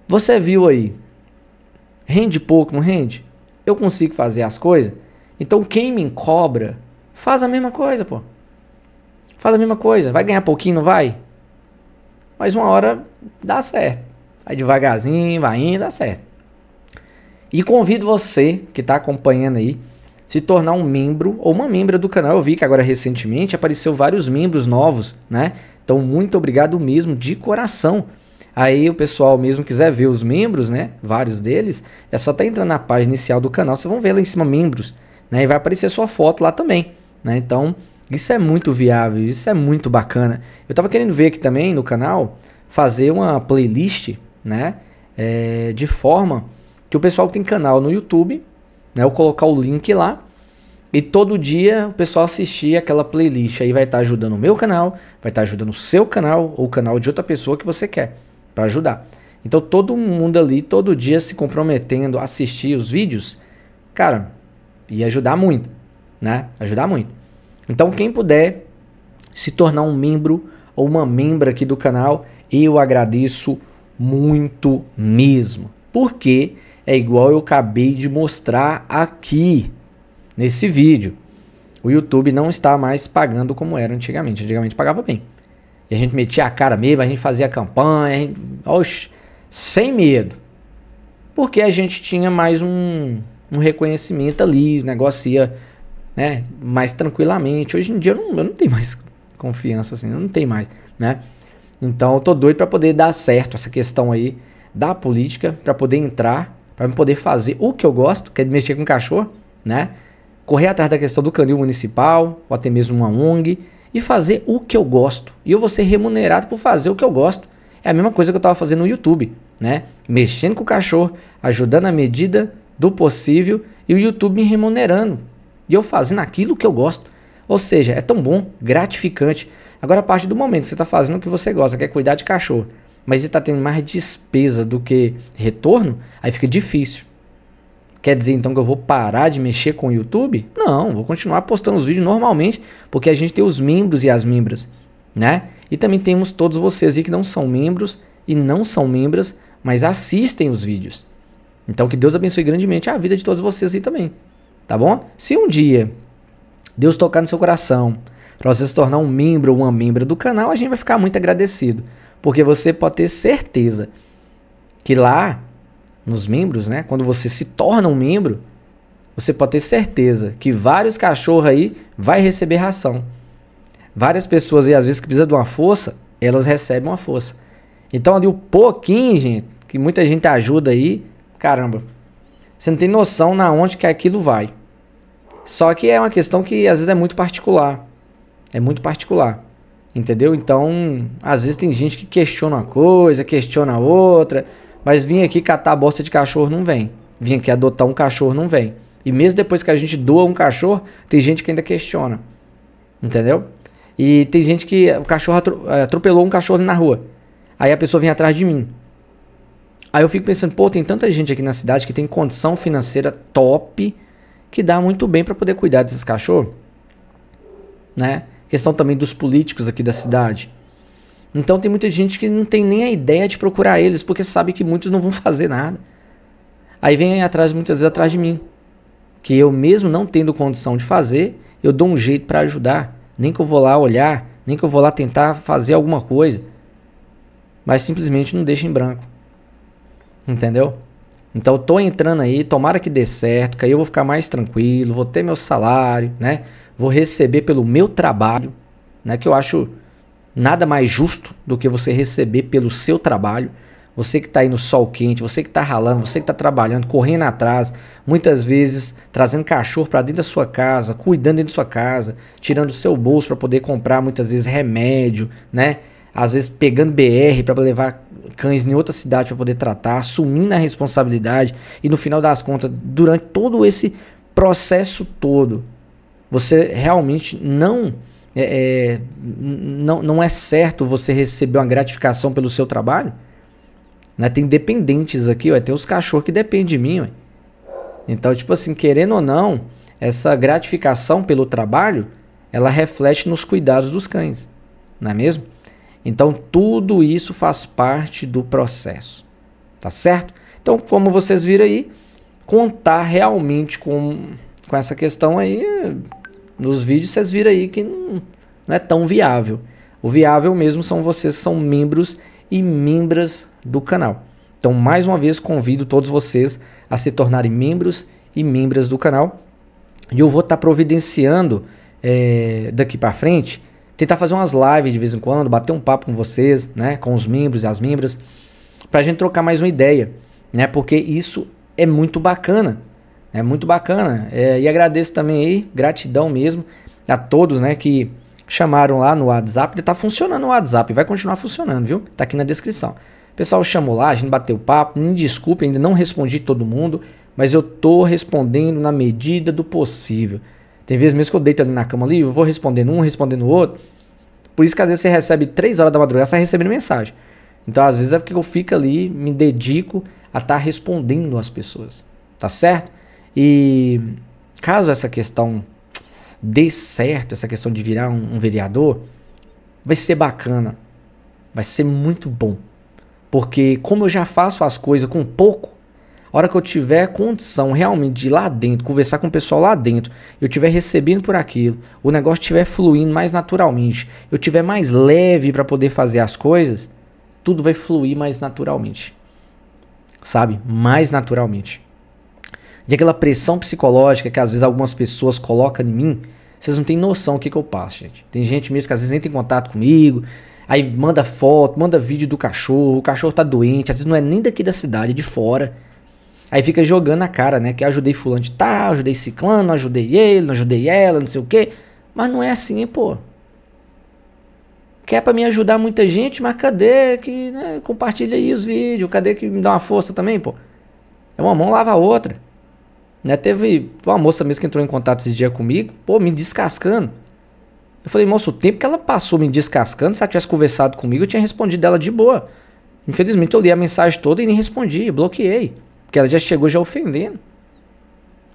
Você viu aí, rende pouco, não rende? Eu consigo fazer as coisas? Então, quem me cobra, faz a mesma coisa, pô. Faz a mesma coisa. Vai ganhar pouquinho, não vai? Mas uma hora dá certo. Aí devagarzinho, vai indo, dá certo. E convido você que está acompanhando aí se tornar um membro ou uma membra do canal. Eu vi que agora recentemente apareceu vários membros novos, né? Então muito obrigado mesmo de coração. Aí o pessoal mesmo quiser ver os membros, né? Vários deles, é só tá entrando na página inicial do canal, vocês vão ver lá em cima membros, né? E vai aparecer sua foto lá também, né? Então, isso é muito viável, isso é muito bacana. Eu tava querendo ver aqui também no canal fazer uma playlist, né? É, de forma que o pessoal tem canal no YouTube, né? Eu colocar o link lá. E todo dia o pessoal assistir aquela playlist aí vai estar tá ajudando o meu canal, vai estar tá ajudando o seu canal ou o canal de outra pessoa que você quer para ajudar. Então todo mundo ali todo dia se comprometendo a assistir os vídeos, cara, ia ajudar muito, né? Ajudar muito. Então quem puder se tornar um membro ou uma membra aqui do canal, eu agradeço muito mesmo. Porque é igual eu acabei de mostrar aqui nesse vídeo. O YouTube não está mais pagando como era antigamente. Antigamente pagava bem. E a gente metia a cara mesmo, a gente fazia campanha, gente... Oxe, sem medo. Porque a gente tinha mais um, um reconhecimento ali, negocia né, mais tranquilamente. Hoje em dia eu não, eu não tenho mais confiança assim, eu não tenho mais, né? Então eu tô doido para poder dar certo essa questão aí da política, para poder entrar para poder fazer o que eu gosto, que é mexer com cachorro, né? Correr atrás da questão do canil municipal, ou até mesmo uma ONG, e fazer o que eu gosto. E eu vou ser remunerado por fazer o que eu gosto. É a mesma coisa que eu estava fazendo no YouTube, né? Mexendo com o cachorro, ajudando à medida do possível e o YouTube me remunerando. E eu fazendo aquilo que eu gosto. Ou seja, é tão bom, gratificante. Agora, a partir do momento que você está fazendo o que você gosta, quer cuidar de cachorro, mas ele está tendo mais despesa do que retorno, aí fica difícil. Quer dizer então que eu vou parar de mexer com o YouTube? Não, vou continuar postando os vídeos normalmente, porque a gente tem os membros e as membras, né? E também temos todos vocês aí que não são membros e não são membras, mas assistem os vídeos. Então que Deus abençoe grandemente a vida de todos vocês aí também, tá bom? Se um dia Deus tocar no seu coração, para você se tornar um membro ou uma membra do canal, a gente vai ficar muito agradecido. Porque você pode ter certeza que lá, nos membros, né? Quando você se torna um membro, você pode ter certeza que vários cachorros aí vai receber ração. Várias pessoas aí, às vezes, que precisam de uma força, elas recebem uma força. Então, ali o pouquinho, gente, que muita gente ajuda aí, caramba, você não tem noção na onde que aquilo vai. Só que é uma questão que às vezes é muito particular. É muito particular. Entendeu? Então, às vezes tem gente que questiona uma coisa, questiona outra, mas vir aqui catar bosta de cachorro não vem. Vim aqui adotar um cachorro não vem. E mesmo depois que a gente doa um cachorro, tem gente que ainda questiona. Entendeu? E tem gente que o cachorro eh, atropelou um cachorro na rua. Aí a pessoa vem atrás de mim. Aí eu fico pensando, pô, tem tanta gente aqui na cidade que tem condição financeira top que dá muito bem para poder cuidar desses cachorros, né? questão também dos políticos aqui da cidade. Então tem muita gente que não tem nem a ideia de procurar eles, porque sabe que muitos não vão [laughs] fazer nada. Aí vem aí atrás, muitas vezes atrás de mim, que eu mesmo não tendo condição de fazer, eu dou um jeito para ajudar, nem que eu vou lá olhar, nem que eu vou lá tentar fazer alguma coisa, mas simplesmente não deixa em branco. Entendeu? Então eu tô entrando aí, tomara que dê certo, que aí eu vou ficar mais tranquilo, vou ter meu salário, né? vou receber pelo meu trabalho, né, que eu acho nada mais justo do que você receber pelo seu trabalho. Você que está aí no sol quente, você que está ralando, você que está trabalhando, correndo atrás, muitas vezes trazendo cachorro para dentro da sua casa, cuidando dentro da sua casa, tirando o seu bolso para poder comprar muitas vezes remédio, né? Às vezes pegando BR para levar cães em outra cidade para poder tratar, assumindo a responsabilidade e no final das contas, durante todo esse processo todo, você realmente não é, é, não, não é certo você receber uma gratificação pelo seu trabalho? Né? Tem dependentes aqui, ó, tem os cachorros que dependem de mim. Então, tipo assim, querendo ou não, essa gratificação pelo trabalho, ela reflete nos cuidados dos cães, não é mesmo? Então, tudo isso faz parte do processo, tá certo? Então, como vocês viram aí, contar realmente com com essa questão aí, nos vídeos vocês viram aí que não, não é tão viável. O viável mesmo são vocês, são membros e membras do canal. Então, mais uma vez, convido todos vocês a se tornarem membros e membras do canal. E eu vou estar tá providenciando é, daqui para frente, tentar fazer umas lives de vez em quando, bater um papo com vocês, né, com os membros e as membras, para a gente trocar mais uma ideia, né, porque isso é muito bacana. É muito bacana. É, e agradeço também aí, gratidão mesmo a todos, né, que chamaram lá no WhatsApp. Ele tá funcionando o WhatsApp, vai continuar funcionando, viu? Tá aqui na descrição. O pessoal chamou lá, a gente bateu papo, me desculpe, ainda não respondi todo mundo, mas eu tô respondendo na medida do possível. Tem vezes mesmo que eu deito ali na cama ali, eu vou respondendo um, respondendo outro. Por isso que às vezes você recebe três horas da madrugada, você tá recebendo mensagem. Então, às vezes é porque eu fico ali, me dedico a estar tá respondendo as pessoas. Tá certo? E caso essa questão dê certo, essa questão de virar um, um vereador, vai ser bacana. Vai ser muito bom. Porque como eu já faço as coisas com pouco, a hora que eu tiver condição realmente de ir lá dentro, conversar com o pessoal lá dentro, eu tiver recebendo por aquilo, o negócio estiver fluindo mais naturalmente, eu tiver mais leve para poder fazer as coisas, tudo vai fluir mais naturalmente. Sabe? Mais naturalmente de aquela pressão psicológica que às vezes algumas pessoas colocam em mim, vocês não têm noção o que, que eu passo, gente. Tem gente mesmo que às vezes entra em contato comigo, aí manda foto, manda vídeo do cachorro, o cachorro tá doente, às vezes não é nem daqui da cidade, é de fora. Aí fica jogando a cara, né? Que ah, ajudei fulano de tal, ajudei ciclano, ajudei ele, ajudei ela, não sei o quê. Mas não é assim, pô. Quer é para me ajudar muita gente, mas cadê que né, compartilha aí os vídeos? Cadê que me dá uma força também, pô? É uma mão lava a outra. Né? Teve uma moça mesmo que entrou em contato esse dia comigo, pô, me descascando. Eu falei, moço, o tempo que ela passou me descascando, se ela tivesse conversado comigo, eu tinha respondido dela de boa. Infelizmente eu li a mensagem toda e nem respondi, bloqueei. Porque ela já chegou já ofendendo.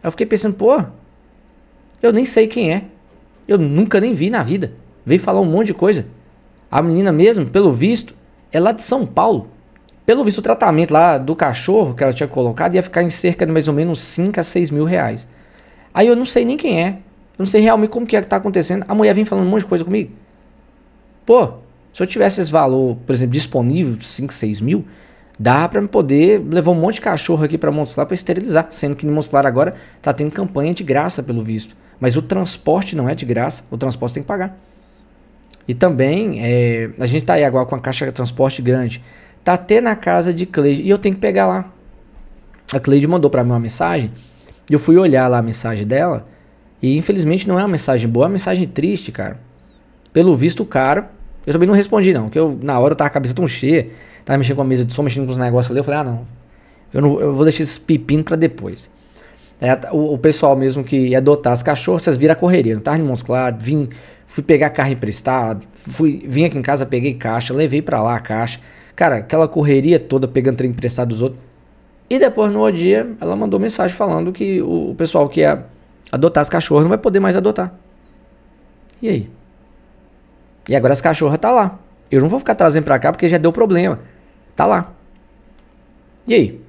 Aí eu fiquei pensando, pô, eu nem sei quem é. Eu nunca nem vi na vida. Veio falar um monte de coisa. A menina mesmo, pelo visto, é lá de São Paulo. Pelo visto, o tratamento lá do cachorro que ela tinha colocado ia ficar em cerca de mais ou menos 5 a 6 mil reais. Aí eu não sei nem quem é. Eu não sei realmente como que é que tá acontecendo. A mulher vem falando um monte de coisa comigo. Pô, se eu tivesse esse valor, por exemplo, disponível de 5, 6 mil, dá para poder levar um monte de cachorro aqui para Montes Claros para esterilizar. Sendo que em Montes Claros agora tá tendo campanha de graça, pelo visto. Mas o transporte não é de graça, o transporte tem que pagar. E também, é, a gente tá aí agora com a caixa de transporte grande tá até na casa de Cleide. E eu tenho que pegar lá. A Cleide mandou para mim uma mensagem. E eu fui olhar lá a mensagem dela. E infelizmente não é uma mensagem boa, é uma mensagem triste, cara. Pelo visto, o cara. Eu também não respondi, não. Porque eu, na hora eu tava com a cabeça tão cheia. Tava mexendo com a mesa de som, mexendo com os negócios ali. Eu falei, ah, não. Eu, não, eu vou deixar esses pepinos pra depois. É, o, o, pessoal mesmo que ia adotar as cachorras, vocês viram a correria. Não tava em Montes claro, vim, fui pegar carro emprestado, fui, vim aqui em casa, peguei caixa, levei para lá a caixa. Cara, aquela correria toda pegando trem emprestado dos outros. E depois, no outro dia, ela mandou mensagem falando que o pessoal que ia adotar as cachorras não vai poder mais adotar. E aí? E agora as cachorras tá lá. Eu não vou ficar trazendo pra cá porque já deu problema. Tá lá. E aí?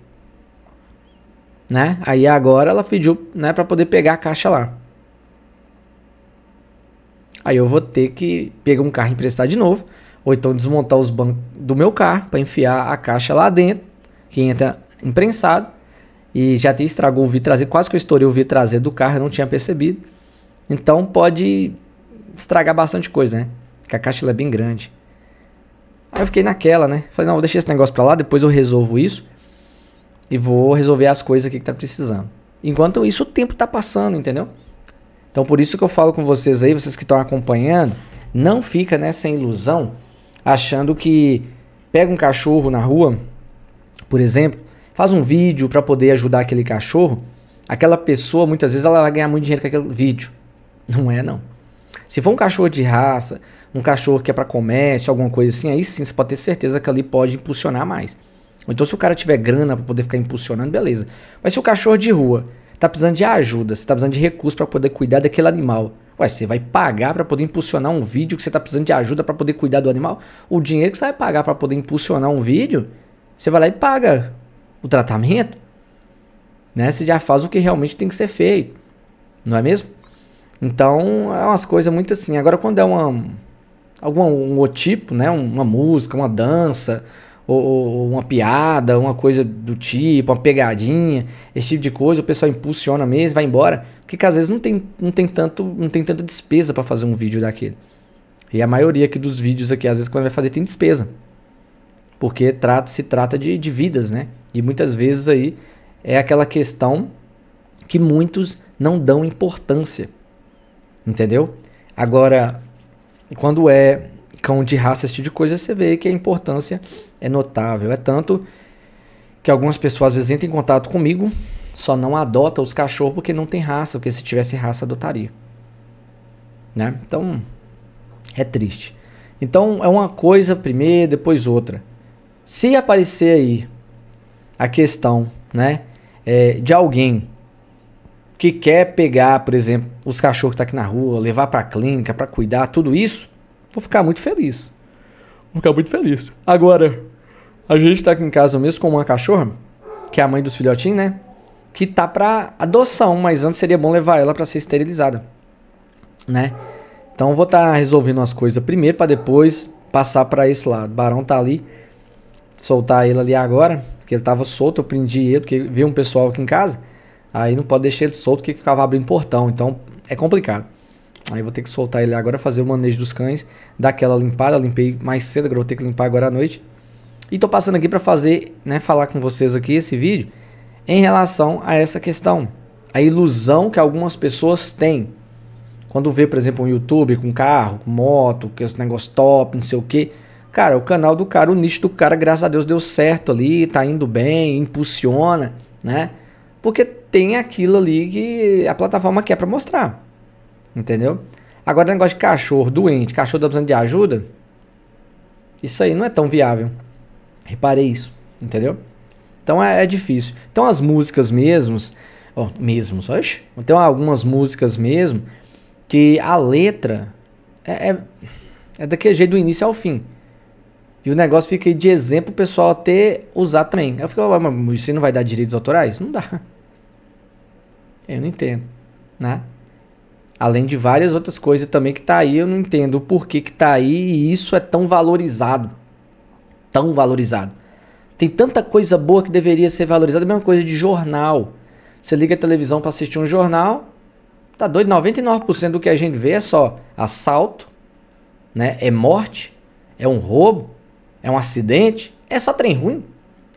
Né? Aí agora ela pediu, né, para poder pegar a caixa lá. Aí eu vou ter que pegar um carro emprestado de novo ou então desmontar os bancos do meu carro para enfiar a caixa lá dentro, que entra imprensado, e já te estragou o vidro traseiro, quase que eu estourei o vidro traseiro do carro, eu não tinha percebido. Então pode estragar bastante coisa, né? Porque a caixa é bem grande. Aí eu fiquei naquela, né? Falei, não, vou deixar esse negócio pra lá, depois eu resolvo isso. E vou resolver as coisas aqui que tá precisando. Enquanto isso, o tempo tá passando, entendeu? Então por isso que eu falo com vocês aí, vocês que estão acompanhando, não fica né sem ilusão achando que pega um cachorro na rua, por exemplo, faz um vídeo para poder ajudar aquele cachorro, aquela pessoa muitas vezes ela vai ganhar muito dinheiro com aquele vídeo. Não é não. Se for um cachorro de raça, um cachorro que é para comércio, alguma coisa assim, aí sim você pode ter certeza que ali pode impulsionar mais. então se o cara tiver grana para poder ficar impulsionando, beleza. Mas se o cachorro de rua tá precisando de ajuda, se tá precisando de recursos para poder cuidar daquele animal, Ué, você vai pagar para poder impulsionar um vídeo que você está precisando de ajuda para poder cuidar do animal? O dinheiro que você vai pagar para poder impulsionar um vídeo, você vai lá e paga o tratamento. Né? Você já faz o que realmente tem que ser feito. Não é mesmo? Então, é umas coisas muito assim. Agora, quando é uma, algum um, um tipo, né? uma música, uma dança, ou, ou, uma piada, uma coisa do tipo, uma pegadinha, esse tipo de coisa, o pessoal impulsiona mesmo, vai embora, porque que às vezes não tem, não tem tanto, não tem tanta despesa para fazer um vídeo daquele. E a maioria aqui dos vídeos aqui, às vezes quando vai fazer tem despesa. Porque trata, se trata de, de vidas, né? E muitas vezes aí é aquela questão que muitos não dão importância. Entendeu? Agora, quando é cão de raça, esse tipo de coisa, você vê que a importância é notável. É tanto que algumas pessoas às vezes entram em contato comigo, só não adota os cachorros porque não tem raça, porque se tivesse raça adotaria. Né? Então, é triste. Então, é uma coisa primeiro, depois outra. Se aparecer aí a questão, né, é, de alguém que quer pegar, por exemplo, os cachorros que tá aqui na rua, levar para clínica para cuidar, tudo isso, vou ficar muito feliz. Vou ficar muito feliz. Agora, a gente tá aqui em casa mesmo com uma cachorra, que é a mãe dos filhotinhos, né? Que tá pra adoção, mas antes seria bom levar ela para ser esterilizada, né? Então vou estar tá resolvendo as coisas primeiro para depois passar para esse lado. O Barão tá ali, soltar ele ali agora, porque ele tava solto, eu prendi ele, porque veio um pessoal aqui em casa, aí não pode deixar ele solto porque ficava abrindo portão, então é complicado. Aí vou ter que soltar ele agora, fazer o manejo dos cães, dar aquela limpada, eu limpei mais cedo, agora vou ter que limpar agora à noite. E tô passando aqui para fazer, né, falar com vocês aqui esse vídeo em relação a essa questão, a ilusão que algumas pessoas têm quando vê, por exemplo, um YouTube com carro, com moto, com esse negócio top, não sei o que. Cara, o canal do cara, o nicho do cara, graças a Deus deu certo ali, tá indo bem, impulsiona, né? Porque tem aquilo ali que a plataforma quer para mostrar. Entendeu? Agora, negócio de cachorro doente, cachorro tá precisando de ajuda, isso aí não é tão viável. Reparei isso, entendeu? Então é, é difícil. Então as músicas mesmos, ó, mesmos, oxe, tem algumas músicas mesmo que a letra é, é, é daquele jeito do início ao fim. E o negócio fica aí de exemplo pessoal até usar também. Eu fico, ah, mas isso não vai dar direitos autorais? Não dá. Eu não entendo, né? Além de várias outras coisas também que tá aí, eu não entendo o porquê que tá aí e isso é tão valorizado tão valorizado. Tem tanta coisa boa que deveria ser valorizada, a mesma coisa de jornal. Você liga a televisão para assistir um jornal, tá doido, 99% do que a gente vê é só assalto, né? É morte, é um roubo, é um acidente, é só trem ruim.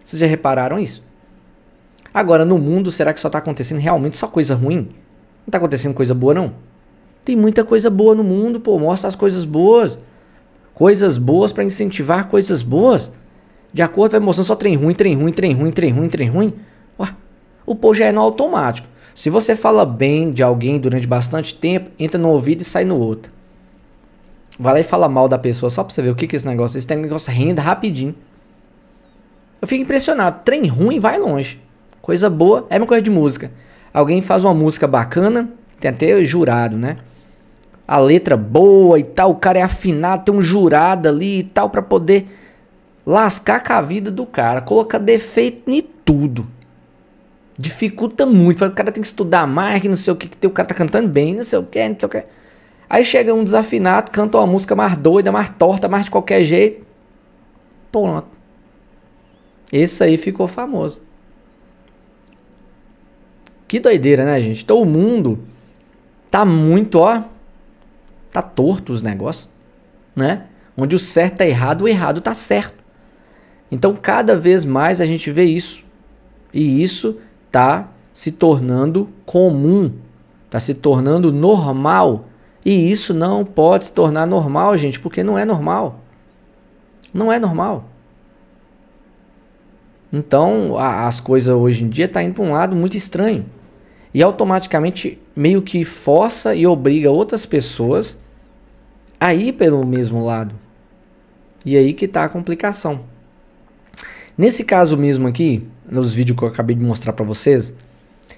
Vocês já repararam isso? Agora, no mundo, será que só está acontecendo realmente só coisa ruim? Não está acontecendo coisa boa, não? Tem muita coisa boa no mundo, pô, mostra as coisas boas coisas boas para incentivar coisas boas. De acordo, vai mostrando só trem ruim, trem ruim, trem ruim, trem ruim, trem ruim. Ué, o povo já é no automático. Se você fala bem de alguém durante bastante tempo, entra no ouvido e sai no outro. Vai lá e fala mal da pessoa só pra você ver o que, que é esse negócio. Esse negócio renda rapidinho. Eu fico impressionado. Trem ruim vai longe. Coisa boa é uma coisa de música. Alguém faz uma música bacana, tem até jurado, né? a letra boa e tal, o cara é afinado, tem um jurado ali e tal, para poder lascar com a vida do cara, coloca defeito em tudo. Dificulta muito, o cara tem que estudar mais, que não sei o que, que o cara tá cantando bem, não sei o que, não sei o que. Aí chega um desafinado, canta uma música mais doida, mais torta, mais de qualquer jeito. Pronto. Esse aí ficou famoso. Que doideira, né, gente? Então o mundo tá muito, ó Tá torto os negócios, né? Onde o certo tá errado, o errado tá certo. Então, cada vez mais a gente vê isso. E isso tá se tornando comum, tá se tornando normal. E isso não pode se tornar normal, gente, porque não é normal. Não é normal. Então, a, as coisas hoje em dia tá indo para um lado muito estranho. E automaticamente meio que força e obriga outras pessoas aí pelo mesmo lado. E aí que está a complicação. Nesse caso mesmo aqui, nos vídeos que eu acabei de mostrar para vocês,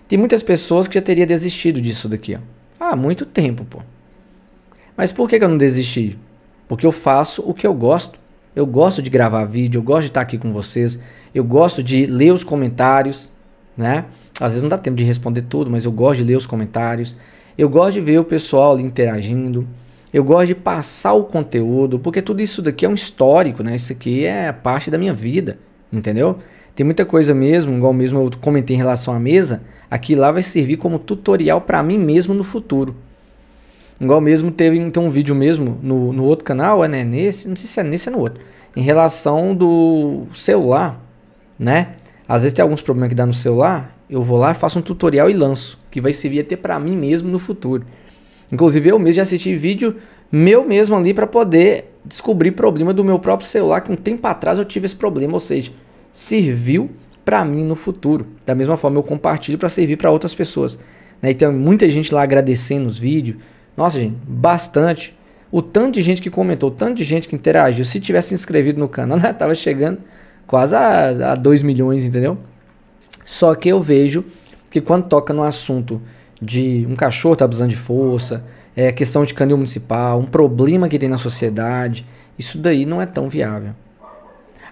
tem muitas pessoas que já teria desistido disso daqui, ó. Há muito tempo, pô. Mas por que, que eu não desisti? Porque eu faço o que eu gosto. Eu gosto de gravar vídeo, eu gosto de estar aqui com vocês, eu gosto de ler os comentários, né? Às vezes não dá tempo de responder tudo, mas eu gosto de ler os comentários. Eu gosto de ver o pessoal ali interagindo. Eu gosto de passar o conteúdo, porque tudo isso daqui é um histórico, né? Isso aqui é parte da minha vida, entendeu? Tem muita coisa mesmo, igual mesmo eu comentei em relação à mesa, aqui lá vai servir como tutorial para mim mesmo no futuro. Igual mesmo teve então um vídeo mesmo no, no outro canal, é, né? Nesse, não sei se é nesse ou no outro, em relação do celular, né? Às vezes tem alguns problemas que dá no celular, eu vou lá, faço um tutorial e lanço, que vai servir até para mim mesmo no futuro. Inclusive eu mesmo já assisti vídeo meu mesmo ali para poder descobrir problema do meu próprio celular, que um tempo atrás eu tive esse problema, ou seja, serviu para mim no futuro. Da mesma forma eu compartilho para servir para outras pessoas. Né? E então, tem muita gente lá agradecendo os vídeos. Nossa, gente, bastante. O tanto de gente que comentou, o tanto de gente que interagiu. Se tivesse inscrevido no canal, [laughs] né? tava chegando quase a, a 2 milhões, entendeu? Só que eu vejo que quando toca no assunto de um cachorro tá precisando de força, é questão de canil municipal, um problema que tem na sociedade, isso daí não é tão viável.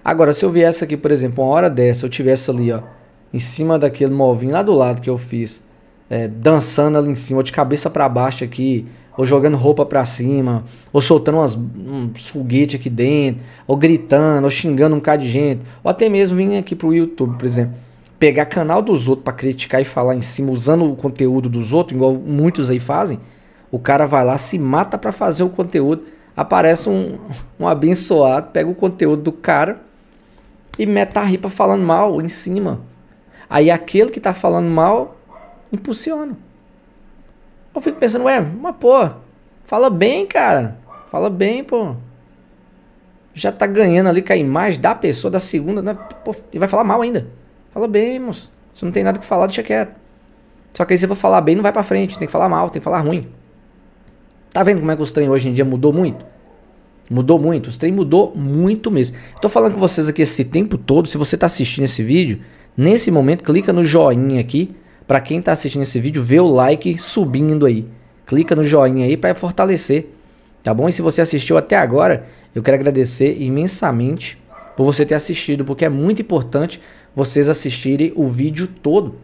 Agora, se eu viesse aqui, por exemplo, uma hora dessa, eu tivesse ali, ó, em cima daquele movinho lá do lado que eu fiz, é, dançando ali em cima, ou de cabeça para baixo aqui, ou jogando roupa para cima, ou soltando umas, uns foguetes aqui dentro, ou gritando, ou xingando um bocado de gente, ou até mesmo vim aqui pro YouTube, por exemplo pegar canal dos outros para criticar e falar em cima, usando o conteúdo dos outros, igual muitos aí fazem, o cara vai lá, se mata para fazer o conteúdo, aparece um, um abençoado, pega o conteúdo do cara e meta a ripa falando mal em cima. Aí aquele que tá falando mal impulsiona. Eu fico pensando, ué, mas pô, fala bem, cara. Fala bem, pô. Já tá ganhando ali com a imagem da pessoa da segunda, né? Pô, e vai falar mal ainda. Fala bem, moço. Se não tem nada que falar, deixa quieto. Só que aí você vai falar bem, não vai pra frente. Tem que falar mal, tem que falar ruim. Tá vendo como é que os trem hoje em dia mudou muito? Mudou muito. Os trem mudou muito mesmo. Tô falando com vocês aqui esse tempo todo. Se você tá assistindo esse vídeo, nesse momento, clica no joinha aqui. Pra quem tá assistindo esse vídeo, vê o like subindo aí. Clica no joinha aí para fortalecer. Tá bom? E se você assistiu até agora, eu quero agradecer imensamente por você ter assistido, porque é muito importante vocês assistirem o vídeo todo.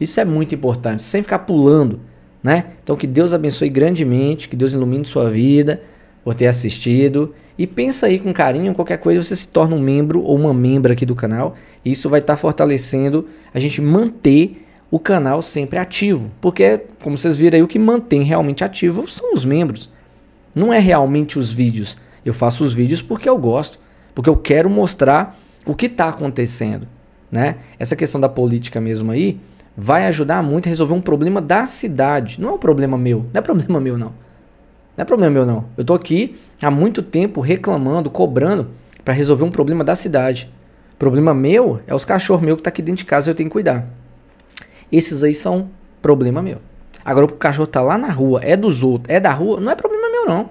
Isso é muito importante, sem ficar pulando, né? Então que Deus abençoe grandemente, que Deus ilumine sua vida por ter assistido e pensa aí com carinho, qualquer coisa você se torna um membro ou uma membra aqui do canal, e isso vai estar tá fortalecendo a gente manter o canal sempre ativo, porque como vocês viram aí, o que mantém realmente ativo são os membros. Não é realmente os vídeos. Eu faço os vídeos porque eu gosto porque eu quero mostrar o que está acontecendo. Né? Essa questão da política mesmo aí vai ajudar muito a resolver um problema da cidade. Não é um problema meu. Não é problema meu, não. Não é problema meu, não. Eu tô aqui há muito tempo reclamando, cobrando para resolver um problema da cidade. Problema meu é os cachorros meus que tá aqui dentro de casa e eu tenho que cuidar. Esses aí são problema meu. Agora o cachorro tá lá na rua, é dos outros, é da rua, não é problema meu não.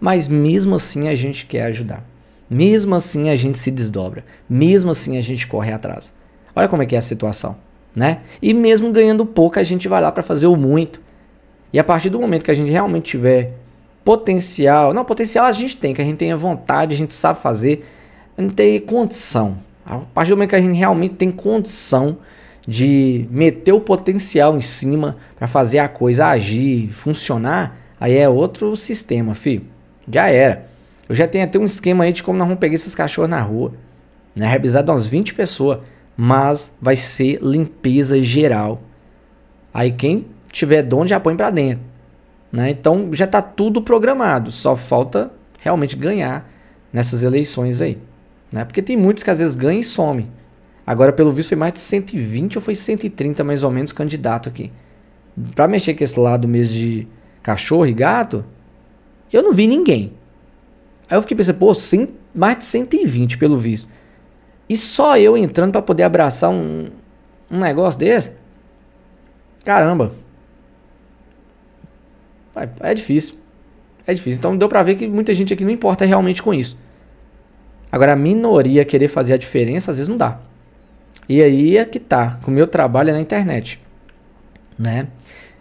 Mas mesmo assim a gente quer ajudar. Mesmo assim a gente se desdobra, mesmo assim a gente corre atrás. Olha como é que é a situação, né? E mesmo ganhando pouco, a gente vai lá para fazer o muito. E a partir do momento que a gente realmente tiver potencial, não, potencial a gente tem, que a gente tenha vontade, a gente sabe fazer, a gente tem condição. A partir do momento que a gente realmente tem condição de meter o potencial em cima para fazer a coisa agir, funcionar, aí é outro sistema, filho. Já era. Eu já tenho até um esquema aí de como nós vamos pegar esses cachorros na rua. Né? Revisado umas 20 pessoas. Mas vai ser limpeza geral. Aí quem tiver dono já põe para dentro. Né? Então já tá tudo programado. Só falta realmente ganhar nessas eleições aí. Né? Porque tem muitos que às vezes ganham e somem. Agora, pelo visto, foi mais de 120 ou foi 130 mais ou menos candidato aqui. Pra mexer com esse lado mesmo de cachorro e gato, eu não vi ninguém. Aí eu fiquei pensando, pô, 100, mais de 120 pelo visto. E só eu entrando para poder abraçar um, um negócio desse? Caramba. É, é difícil. É difícil. Então deu pra ver que muita gente aqui não importa realmente com isso. Agora, a minoria querer fazer a diferença, às vezes não dá. E aí é que tá. O meu trabalho é na internet. Né?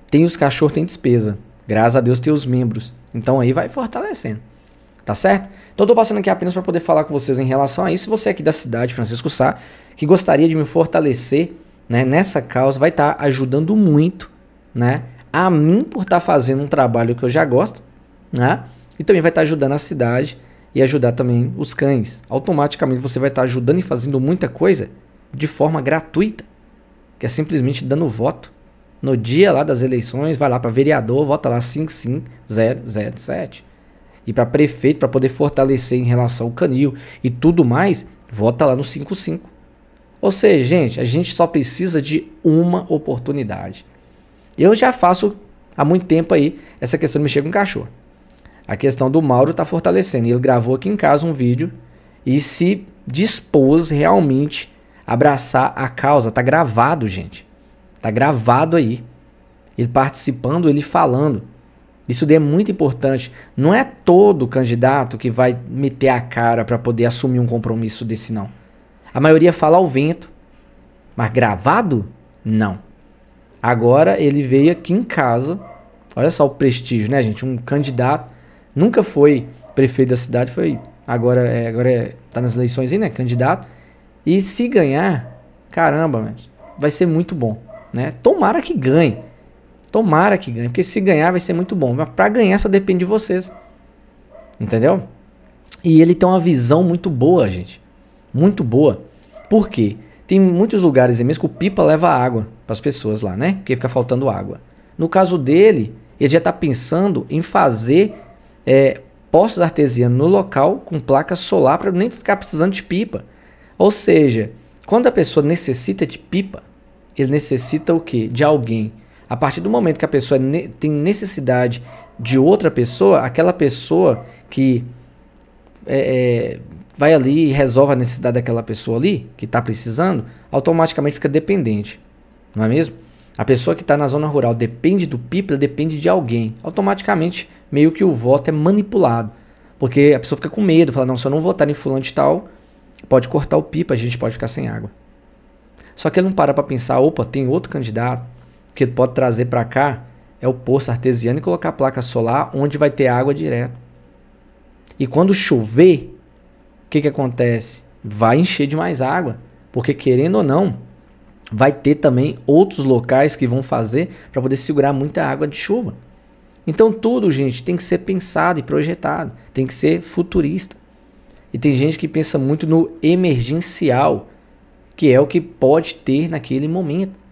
Tem os cachorros, tem despesa. Graças a Deus tem os membros. Então aí vai fortalecendo tá certo? Então eu tô passando aqui apenas para poder falar com vocês em relação a isso. Se você é aqui da cidade, Francisco Sá, que gostaria de me fortalecer né, nessa causa, vai estar tá ajudando muito, né? A mim por estar tá fazendo um trabalho que eu já gosto, né? E também vai estar tá ajudando a cidade e ajudar também os cães. Automaticamente você vai estar tá ajudando e fazendo muita coisa de forma gratuita, que é simplesmente dando voto. No dia lá das eleições, vai lá para vereador, vota lá 55007 e para prefeito, para poder fortalecer em relação ao canil e tudo mais, vota lá no 55. Ou seja, gente, a gente só precisa de uma oportunidade. Eu já faço há muito tempo aí essa questão de mexer com cachorro. A questão do Mauro está fortalecendo. Ele gravou aqui em casa um vídeo e se dispôs realmente a abraçar a causa. Tá gravado, gente. Tá gravado aí. Ele participando, ele falando. Isso daí é muito importante. Não é todo candidato que vai meter a cara para poder assumir um compromisso desse, não. A maioria fala ao vento, mas gravado? Não. Agora ele veio aqui em casa. Olha só o prestígio, né, gente? Um candidato nunca foi prefeito da cidade, foi agora é, agora é, tá nas eleições aí, né? Candidato. E se ganhar, caramba, vai ser muito bom, né? Tomara que ganhe. Tomara que ganhe, porque se ganhar vai ser muito bom. Mas para ganhar só depende de vocês. Entendeu? E ele tem uma visão muito boa, gente. Muito boa. Por quê? Tem muitos lugares em é mesmo que o pipa leva água para as pessoas lá, né? Porque fica faltando água. No caso dele, ele já está pensando em fazer é, postos artesianos no local com placa solar para nem ficar precisando de pipa. Ou seja, quando a pessoa necessita de pipa, ele necessita o quê? De alguém a partir do momento que a pessoa ne tem necessidade de outra pessoa, aquela pessoa que é, é, vai ali e resolve a necessidade daquela pessoa ali, que está precisando, automaticamente fica dependente. Não é mesmo? A pessoa que está na zona rural depende do PIB, depende de alguém. Automaticamente, meio que o voto é manipulado. Porque a pessoa fica com medo, fala, não, se eu não votar em fulano de tal, pode cortar o pipa, a gente pode ficar sem água. Só que ele não para para pensar, opa, tem outro candidato, que pode trazer para cá é o poço artesiano e colocar placa solar onde vai ter água direto. E quando chover, o que, que acontece? Vai encher de mais água, porque querendo ou não, vai ter também outros locais que vão fazer para poder segurar muita água de chuva. Então tudo, gente, tem que ser pensado e projetado, tem que ser futurista. E tem gente que pensa muito no emergencial, que é o que pode ter naquele momento.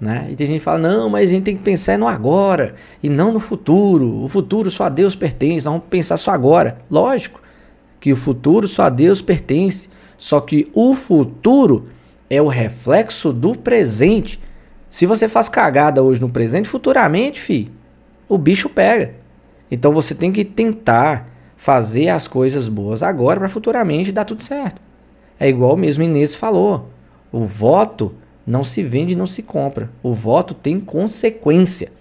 Né? E tem gente que fala, não, mas a gente tem que pensar no agora e não no futuro. O futuro só a Deus pertence, vamos pensar só agora. Lógico que o futuro só a Deus pertence, só que o futuro é o reflexo do presente. Se você faz cagada hoje no presente, futuramente, fi, o bicho pega. Então você tem que tentar fazer as coisas boas agora para futuramente dar tudo certo. É igual mesmo Inês falou. O voto não se vende, não se compra. O voto tem consequência.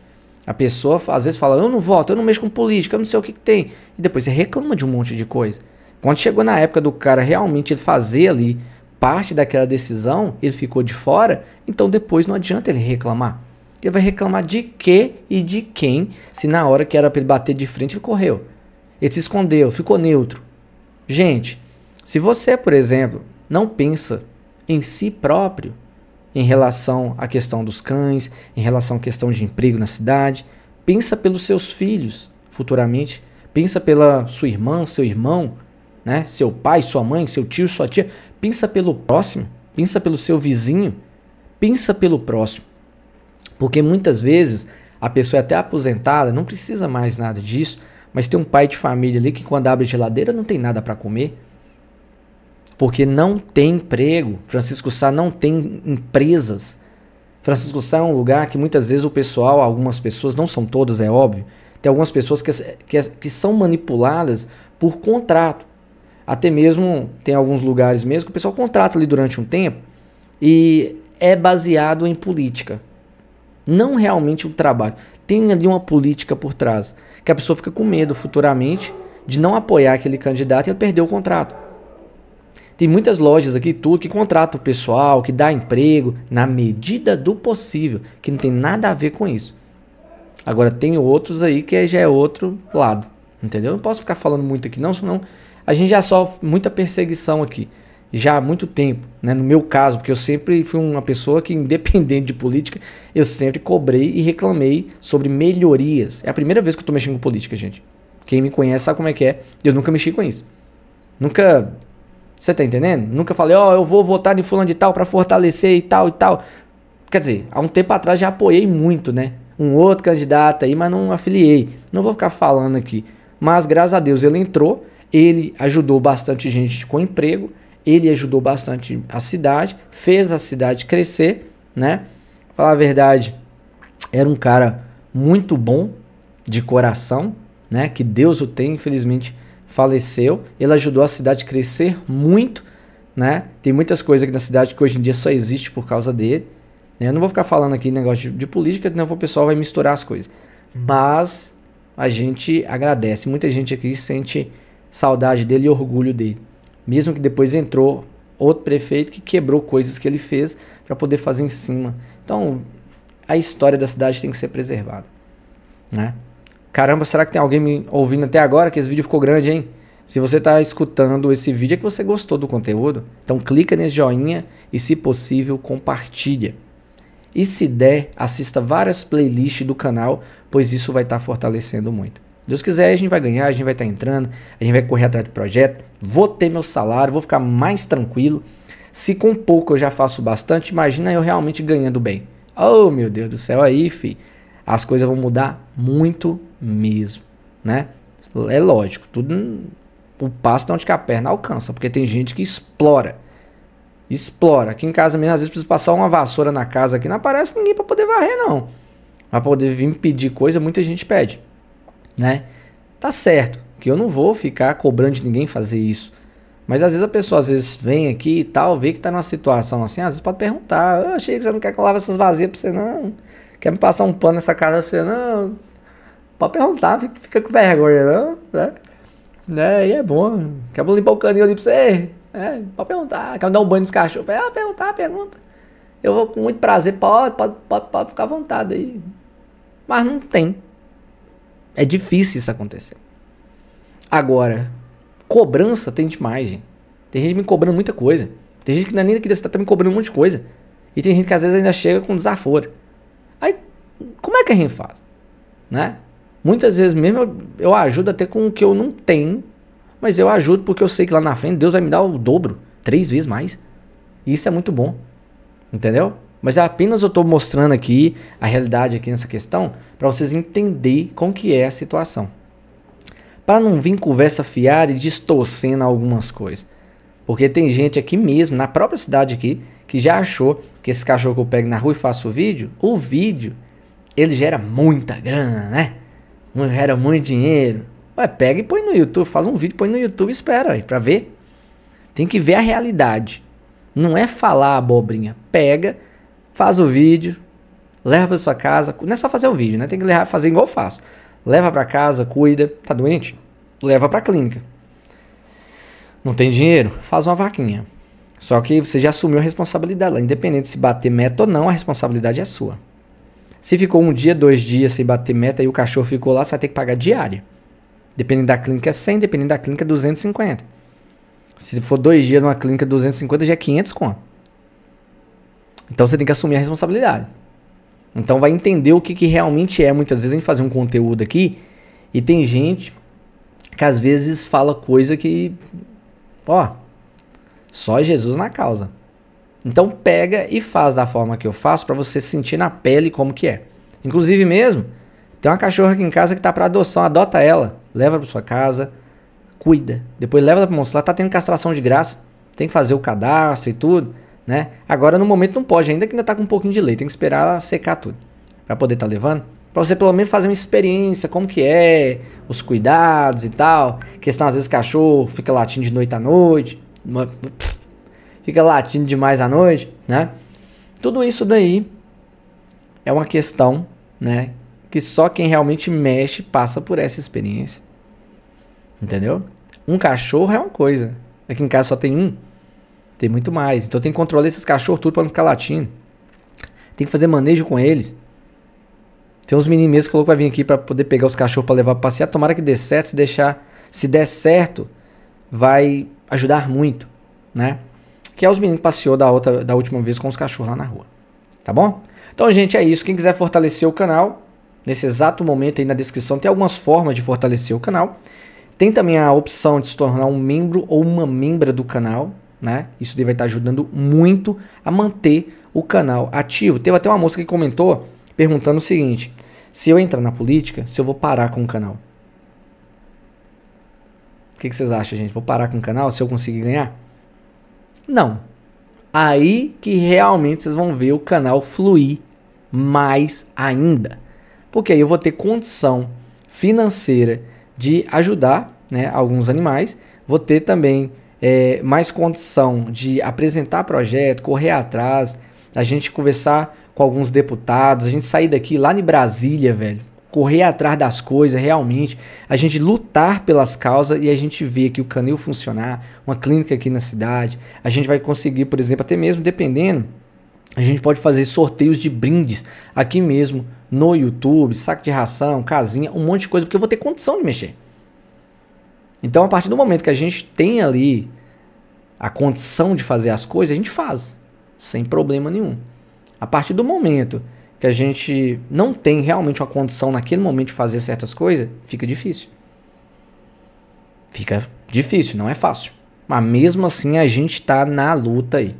A pessoa às vezes fala: eu não voto, eu não mexo com política, eu não sei o que, que tem. E depois você reclama de um monte de coisa. Quando chegou na época do cara realmente fazer ali parte daquela decisão, ele ficou de fora, então depois não adianta ele reclamar. Ele vai reclamar de quê e de quem, se na hora que era para ele bater de frente ele correu. Ele se escondeu, ficou neutro. Gente, se você, por exemplo, não pensa em si próprio, em relação à questão dos cães, em relação à questão de emprego na cidade. Pensa pelos seus filhos futuramente. Pensa pela sua irmã, seu irmão, né? seu pai, sua mãe, seu tio, sua tia. Pensa pelo próximo. Pensa pelo seu vizinho. Pensa pelo próximo. Porque muitas vezes a pessoa é até aposentada, não precisa mais nada disso, mas tem um pai de família ali que quando abre a geladeira não tem nada para comer porque não tem emprego. Francisco Sá não tem empresas. Francisco Sá é um lugar que muitas vezes o pessoal, algumas pessoas, não são todas, é óbvio, tem algumas pessoas que, que, que são manipuladas por contrato. Até mesmo tem alguns lugares mesmo que o pessoal contrata ali durante um tempo e é baseado em política. Não realmente o um trabalho. Tem ali uma política por trás. Que a pessoa fica com medo futuramente de não apoiar aquele candidato e perder o contrato. Tem muitas lojas aqui, tudo, que contrata o pessoal, que dá emprego, na medida do possível, que não tem nada a ver com isso. Agora, tem outros aí que é, já é outro lado, entendeu? Não posso ficar falando muito aqui não, senão a gente já sofre muita perseguição aqui, já há muito tempo, né? No meu caso, porque eu sempre fui uma pessoa que, [laughs] independente de política, eu sempre cobrei e reclamei sobre melhorias. É a primeira vez que eu tô mexendo com política, gente. Quem me conhece sabe como é que é, eu nunca mexi com isso. Nunca você tá entendendo? Nunca falei, ó, oh, eu vou votar em fulano de tal para fortalecer e tal e tal. Quer dizer, há um tempo atrás já apoiei muito, né? Um outro candidato aí, mas não afiliei. Não vou ficar falando aqui. Mas graças a Deus ele entrou, ele ajudou bastante gente com emprego, ele ajudou bastante a cidade, fez a cidade crescer, né? Falar a verdade, era um cara muito bom de coração, né? Que Deus o tem, infelizmente faleceu. Ele ajudou a cidade a crescer muito, né? Tem muitas coisas aqui na cidade que hoje em dia só existe por causa dele. Né? Eu não vou ficar falando aqui negócio de, de política, senão o pessoal vai misturar as coisas. Uhum. Mas a gente agradece. Muita gente aqui sente saudade dele e orgulho dele. Mesmo que depois entrou outro prefeito que quebrou coisas que ele fez para poder fazer em cima. Então, a história da cidade tem que ser preservada, né? Caramba, será que tem alguém me ouvindo até agora? Que esse vídeo ficou grande, hein? Se você está escutando esse vídeo, é que você gostou do conteúdo. Então clica nesse joinha e, se possível, compartilha. E se der, assista várias playlists do canal, pois isso vai estar tá fortalecendo muito. Deus quiser, a gente vai ganhar, a gente vai estar tá entrando, a gente vai correr atrás do projeto, vou ter meu salário, vou ficar mais tranquilo. Se com pouco eu já faço bastante, imagina eu realmente ganhando bem. Oh, meu Deus do céu, aí, fi as coisas vão mudar muito mesmo, né? É lógico, tudo o passo de onde que a perna alcança, porque tem gente que explora. Explora. Aqui em casa mesmo, às vezes precisa passar uma vassoura na casa aqui, não aparece ninguém para poder varrer, não. Pra poder vir pedir coisa, muita gente pede, né? Tá certo, que eu não vou ficar cobrando de ninguém fazer isso. Mas às vezes a pessoa às vezes vem aqui e tal, vê que tá numa situação assim, às vezes pode perguntar, ah, eu achei que você não quer que eu lave essas vazias pra você, não quer me passar um pano nessa casa pra você, não, pode perguntar, fica, fica com vergonha, não, né? né? E é bom, quer limpar o canil ali pra você, é, pode perguntar, quer me dar um banho nos cachorros, ah, perguntar, pergunta. Eu vou com muito prazer, pode, pode, pode, pode ficar à vontade aí. Mas não tem. É difícil isso acontecer. Agora, cobrança tem demais, gente. Tem gente me cobrando muita coisa. Tem gente que não é nem daqui desse tá me cobrando um monte de coisa. E tem gente que às vezes ainda chega com desaforo. Aí, como é que a gente faz? Né? Muitas vezes mesmo eu, eu ajudo até com o que eu não tenho, mas eu ajudo porque eu sei que lá na frente Deus vai me dar o dobro, três vezes mais. E isso é muito bom. Entendeu? Mas é apenas eu estou mostrando aqui a realidade aqui nessa questão para vocês entenderem como que é a situação. Para não vir conversa fiada e distorcendo algumas coisas. Porque tem gente aqui mesmo, na própria cidade aqui, que já achou que esse cachorro que eu pego na rua e faço o vídeo, o vídeo, ele gera muita grana, né? Gera muito dinheiro. Ué, pega e põe no YouTube, faz um vídeo, põe no YouTube e espera aí, pra ver. Tem que ver a realidade. Não é falar abobrinha. Pega, faz o vídeo, leva pra sua casa. Não é só fazer o vídeo, né? Tem que levar, fazer igual eu faço. Leva pra casa, cuida. Tá doente? Leva pra clínica. Não tem dinheiro? Faz uma vaquinha. Só que você já assumiu a responsabilidade lá. Independente se bater meta ou não, a responsabilidade é sua. Se ficou um dia, dois dias sem bater meta e o cachorro ficou lá, você vai ter que pagar diária. Dependendo da clínica é 100, dependendo da clínica é 250. Se for dois dias numa clínica 250, já é 500 conto. Então você tem que assumir a responsabilidade. Então vai entender o que, que realmente é. Muitas vezes a gente faz um conteúdo aqui e tem gente que às vezes fala coisa que. Ó, só Jesus na causa. Então pega e faz da forma que eu faço para você sentir na pele como que é. Inclusive mesmo, tem uma cachorra aqui em casa que tá para adoção, adota ela, leva para sua casa, cuida. Depois leva para mostrar, tá tendo castração de graça, tem que fazer o cadastro e tudo, né? Agora no momento não pode, ainda que ainda tá com um pouquinho de leite, tem que esperar ela secar tudo para poder tá levando. Pra você pelo menos fazer uma experiência, como que é, os cuidados e tal. Questão, às vezes, cachorro fica latindo de noite a noite uma, fica latindo demais à noite, né? Tudo isso daí é uma questão, né? Que só quem realmente mexe passa por essa experiência. Entendeu? Um cachorro é uma coisa. Aqui em casa só tem um. Tem muito mais. Então tem que controlar esses cachorros tudo para não ficar latindo. Tem que fazer manejo com eles. Tem uns meninos mesmo que falou que vai vir aqui para poder pegar os cachorros para levar pra passear. Tomara que dê certo. Se deixar, se der certo, vai ajudar muito, né? Que é os meninos que passeou da, outra, da última vez com os cachorros lá na rua. Tá bom? Então, gente, é isso. Quem quiser fortalecer o canal, nesse exato momento aí na descrição, tem algumas formas de fortalecer o canal. Tem também a opção de se tornar um membro ou uma membra do canal, né? Isso daí vai estar ajudando muito a manter o canal ativo. Teve até uma moça que comentou perguntando o seguinte: se eu entrar na política, se eu vou parar com o canal. O que, que vocês acham, gente? Vou parar com o canal se eu conseguir ganhar? Não. Aí que realmente vocês vão ver o canal fluir mais ainda. Porque aí eu vou ter condição financeira de ajudar né, alguns animais, vou ter também é, mais condição de apresentar projeto, correr atrás, a gente conversar com alguns deputados, a gente sair daqui lá em Brasília, velho, correr atrás das coisas realmente, a gente lutar pelas causas e a gente vê que o canil funcionar, uma clínica aqui na cidade, a gente vai conseguir, por exemplo, até mesmo dependendo, a gente pode fazer sorteios de brindes aqui mesmo no YouTube, saco de ração, casinha, um monte de coisa, porque eu vou ter condição de mexer. Então, a partir do momento que a gente tem ali a condição de fazer as coisas, a gente faz, sem problema nenhum. A partir do momento que a gente não tem realmente uma condição naquele momento de fazer certas coisas, fica difícil. Fica difícil, não é fácil. Mas mesmo assim a gente está na luta aí.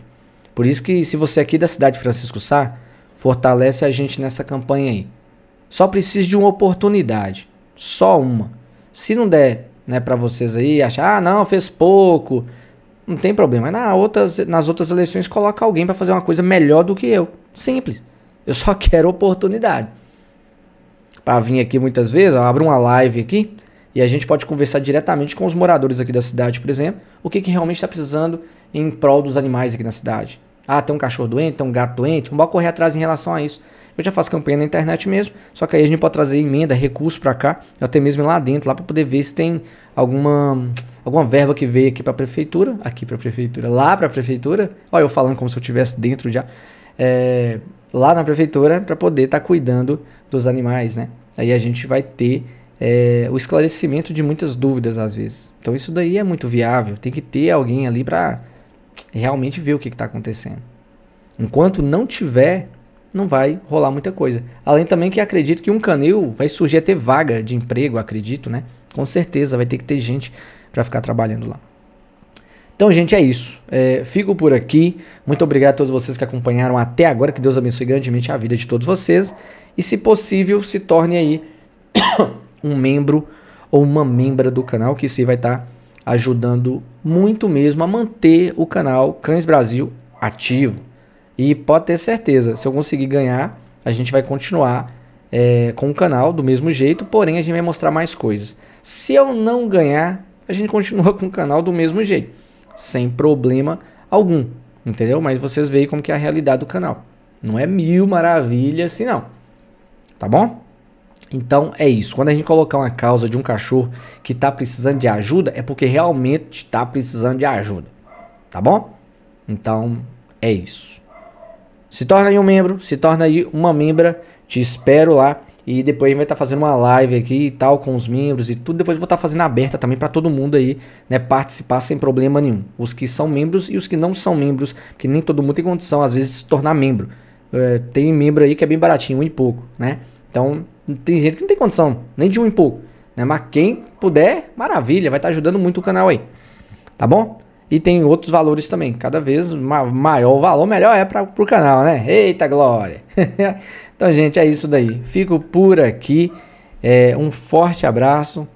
Por isso que se você é aqui da cidade de Francisco Sá, fortalece a gente nessa campanha aí. Só precisa de uma oportunidade, só uma. Se não der, né, para vocês aí achar, ah, não, fez pouco, não tem problema. Na outras, nas outras eleições coloca alguém para fazer uma coisa melhor do que eu. Simples. Eu só [laughs] quero oportunidade. Para vir aqui muitas vezes, eu abro uma live aqui e a gente pode conversar diretamente com os moradores aqui da cidade, por exemplo, o que, que realmente está precisando em prol dos animais aqui na cidade. Ah, tem um cachorro doente, tem um gato doente, vamos correr atrás em relação a isso. Eu já faço campanha na internet mesmo, só que aí a gente pode trazer emenda, recurso para cá, até mesmo lá dentro, lá para poder ver se tem alguma alguma verba que veio aqui para a prefeitura, aqui para a prefeitura, lá para a prefeitura. Olha eu falando como se eu estivesse dentro já. É, lá na prefeitura para poder estar tá cuidando dos animais, né? Aí a gente vai ter é, o esclarecimento de muitas dúvidas às vezes. Então isso daí é muito viável. Tem que ter alguém ali para realmente ver o que está acontecendo. Enquanto não tiver, não vai rolar muita coisa. Além também que acredito que um canil vai surgir até vaga de emprego, acredito, né? Com certeza vai ter que ter gente para ficar trabalhando lá. Então, gente, é isso. É, fico por aqui. Muito obrigado a todos vocês que acompanharam até agora. Que Deus abençoe grandemente a vida de todos vocês. E, se possível, se torne aí [coughs] um membro ou uma membra do canal, que se vai estar tá ajudando muito mesmo a manter o canal Cães Brasil ativo. E pode ter certeza, se eu conseguir ganhar, a gente vai continuar é, com o canal do mesmo jeito, porém a gente vai mostrar mais coisas. Se eu não ganhar, a gente [laughs] continua com o canal do mesmo jeito sem problema algum, entendeu? Mas vocês veem como que é a realidade do canal. Não é mil maravilhas assim não, tá bom? Então é isso. Quando a gente colocar uma causa de um cachorro que está precisando de ajuda, é porque realmente está precisando de ajuda, tá bom? Então é isso. Se torna aí um membro, se torna aí uma membra. Te espero lá. E depois a gente vai estar tá fazendo uma live aqui e tal com os membros e tudo. Depois vou estar tá fazendo aberta também para todo mundo aí, né, participar sem problema nenhum. Os que são membros e os que não são membros, que nem todo mundo tem condição às vezes de se tornar membro. É, tem membro aí que é bem baratinho, um e pouco, né? Então, tem gente que não tem condição, nem de um e pouco, né? Mas quem puder, maravilha, vai estar tá ajudando muito o canal aí. Tá bom? E tem outros valores também. Cada vez maior o valor, melhor é para o canal, né? Eita glória! [laughs] então, gente, é isso daí. Fico por aqui. É, um forte abraço.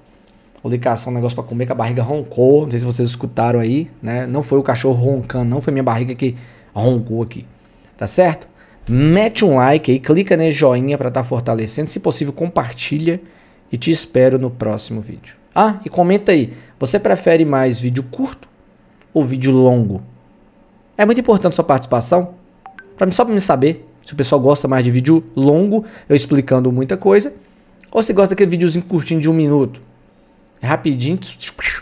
Vou um negócio para comer, que a barriga roncou. Não sei se vocês escutaram aí, né? Não foi o cachorro roncando, não foi minha barriga que roncou aqui. Tá certo? Mete um like aí, clica nesse joinha para estar tá fortalecendo. Se possível, compartilha e te espero no próximo vídeo. Ah, e comenta aí. Você prefere mais vídeo curto ou vídeo longo? É muito importante sua participação, pra, só para me saber se o pessoal gosta mais de vídeo longo, eu explicando muita coisa, ou se gosta daquele videozinho curtinho de um minuto. É rapidinho,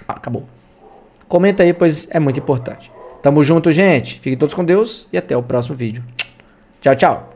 acabou. Comenta aí, pois é muito importante. Tamo junto, gente. Fiquem todos com Deus e até o próximo vídeo. Tchau, tchau.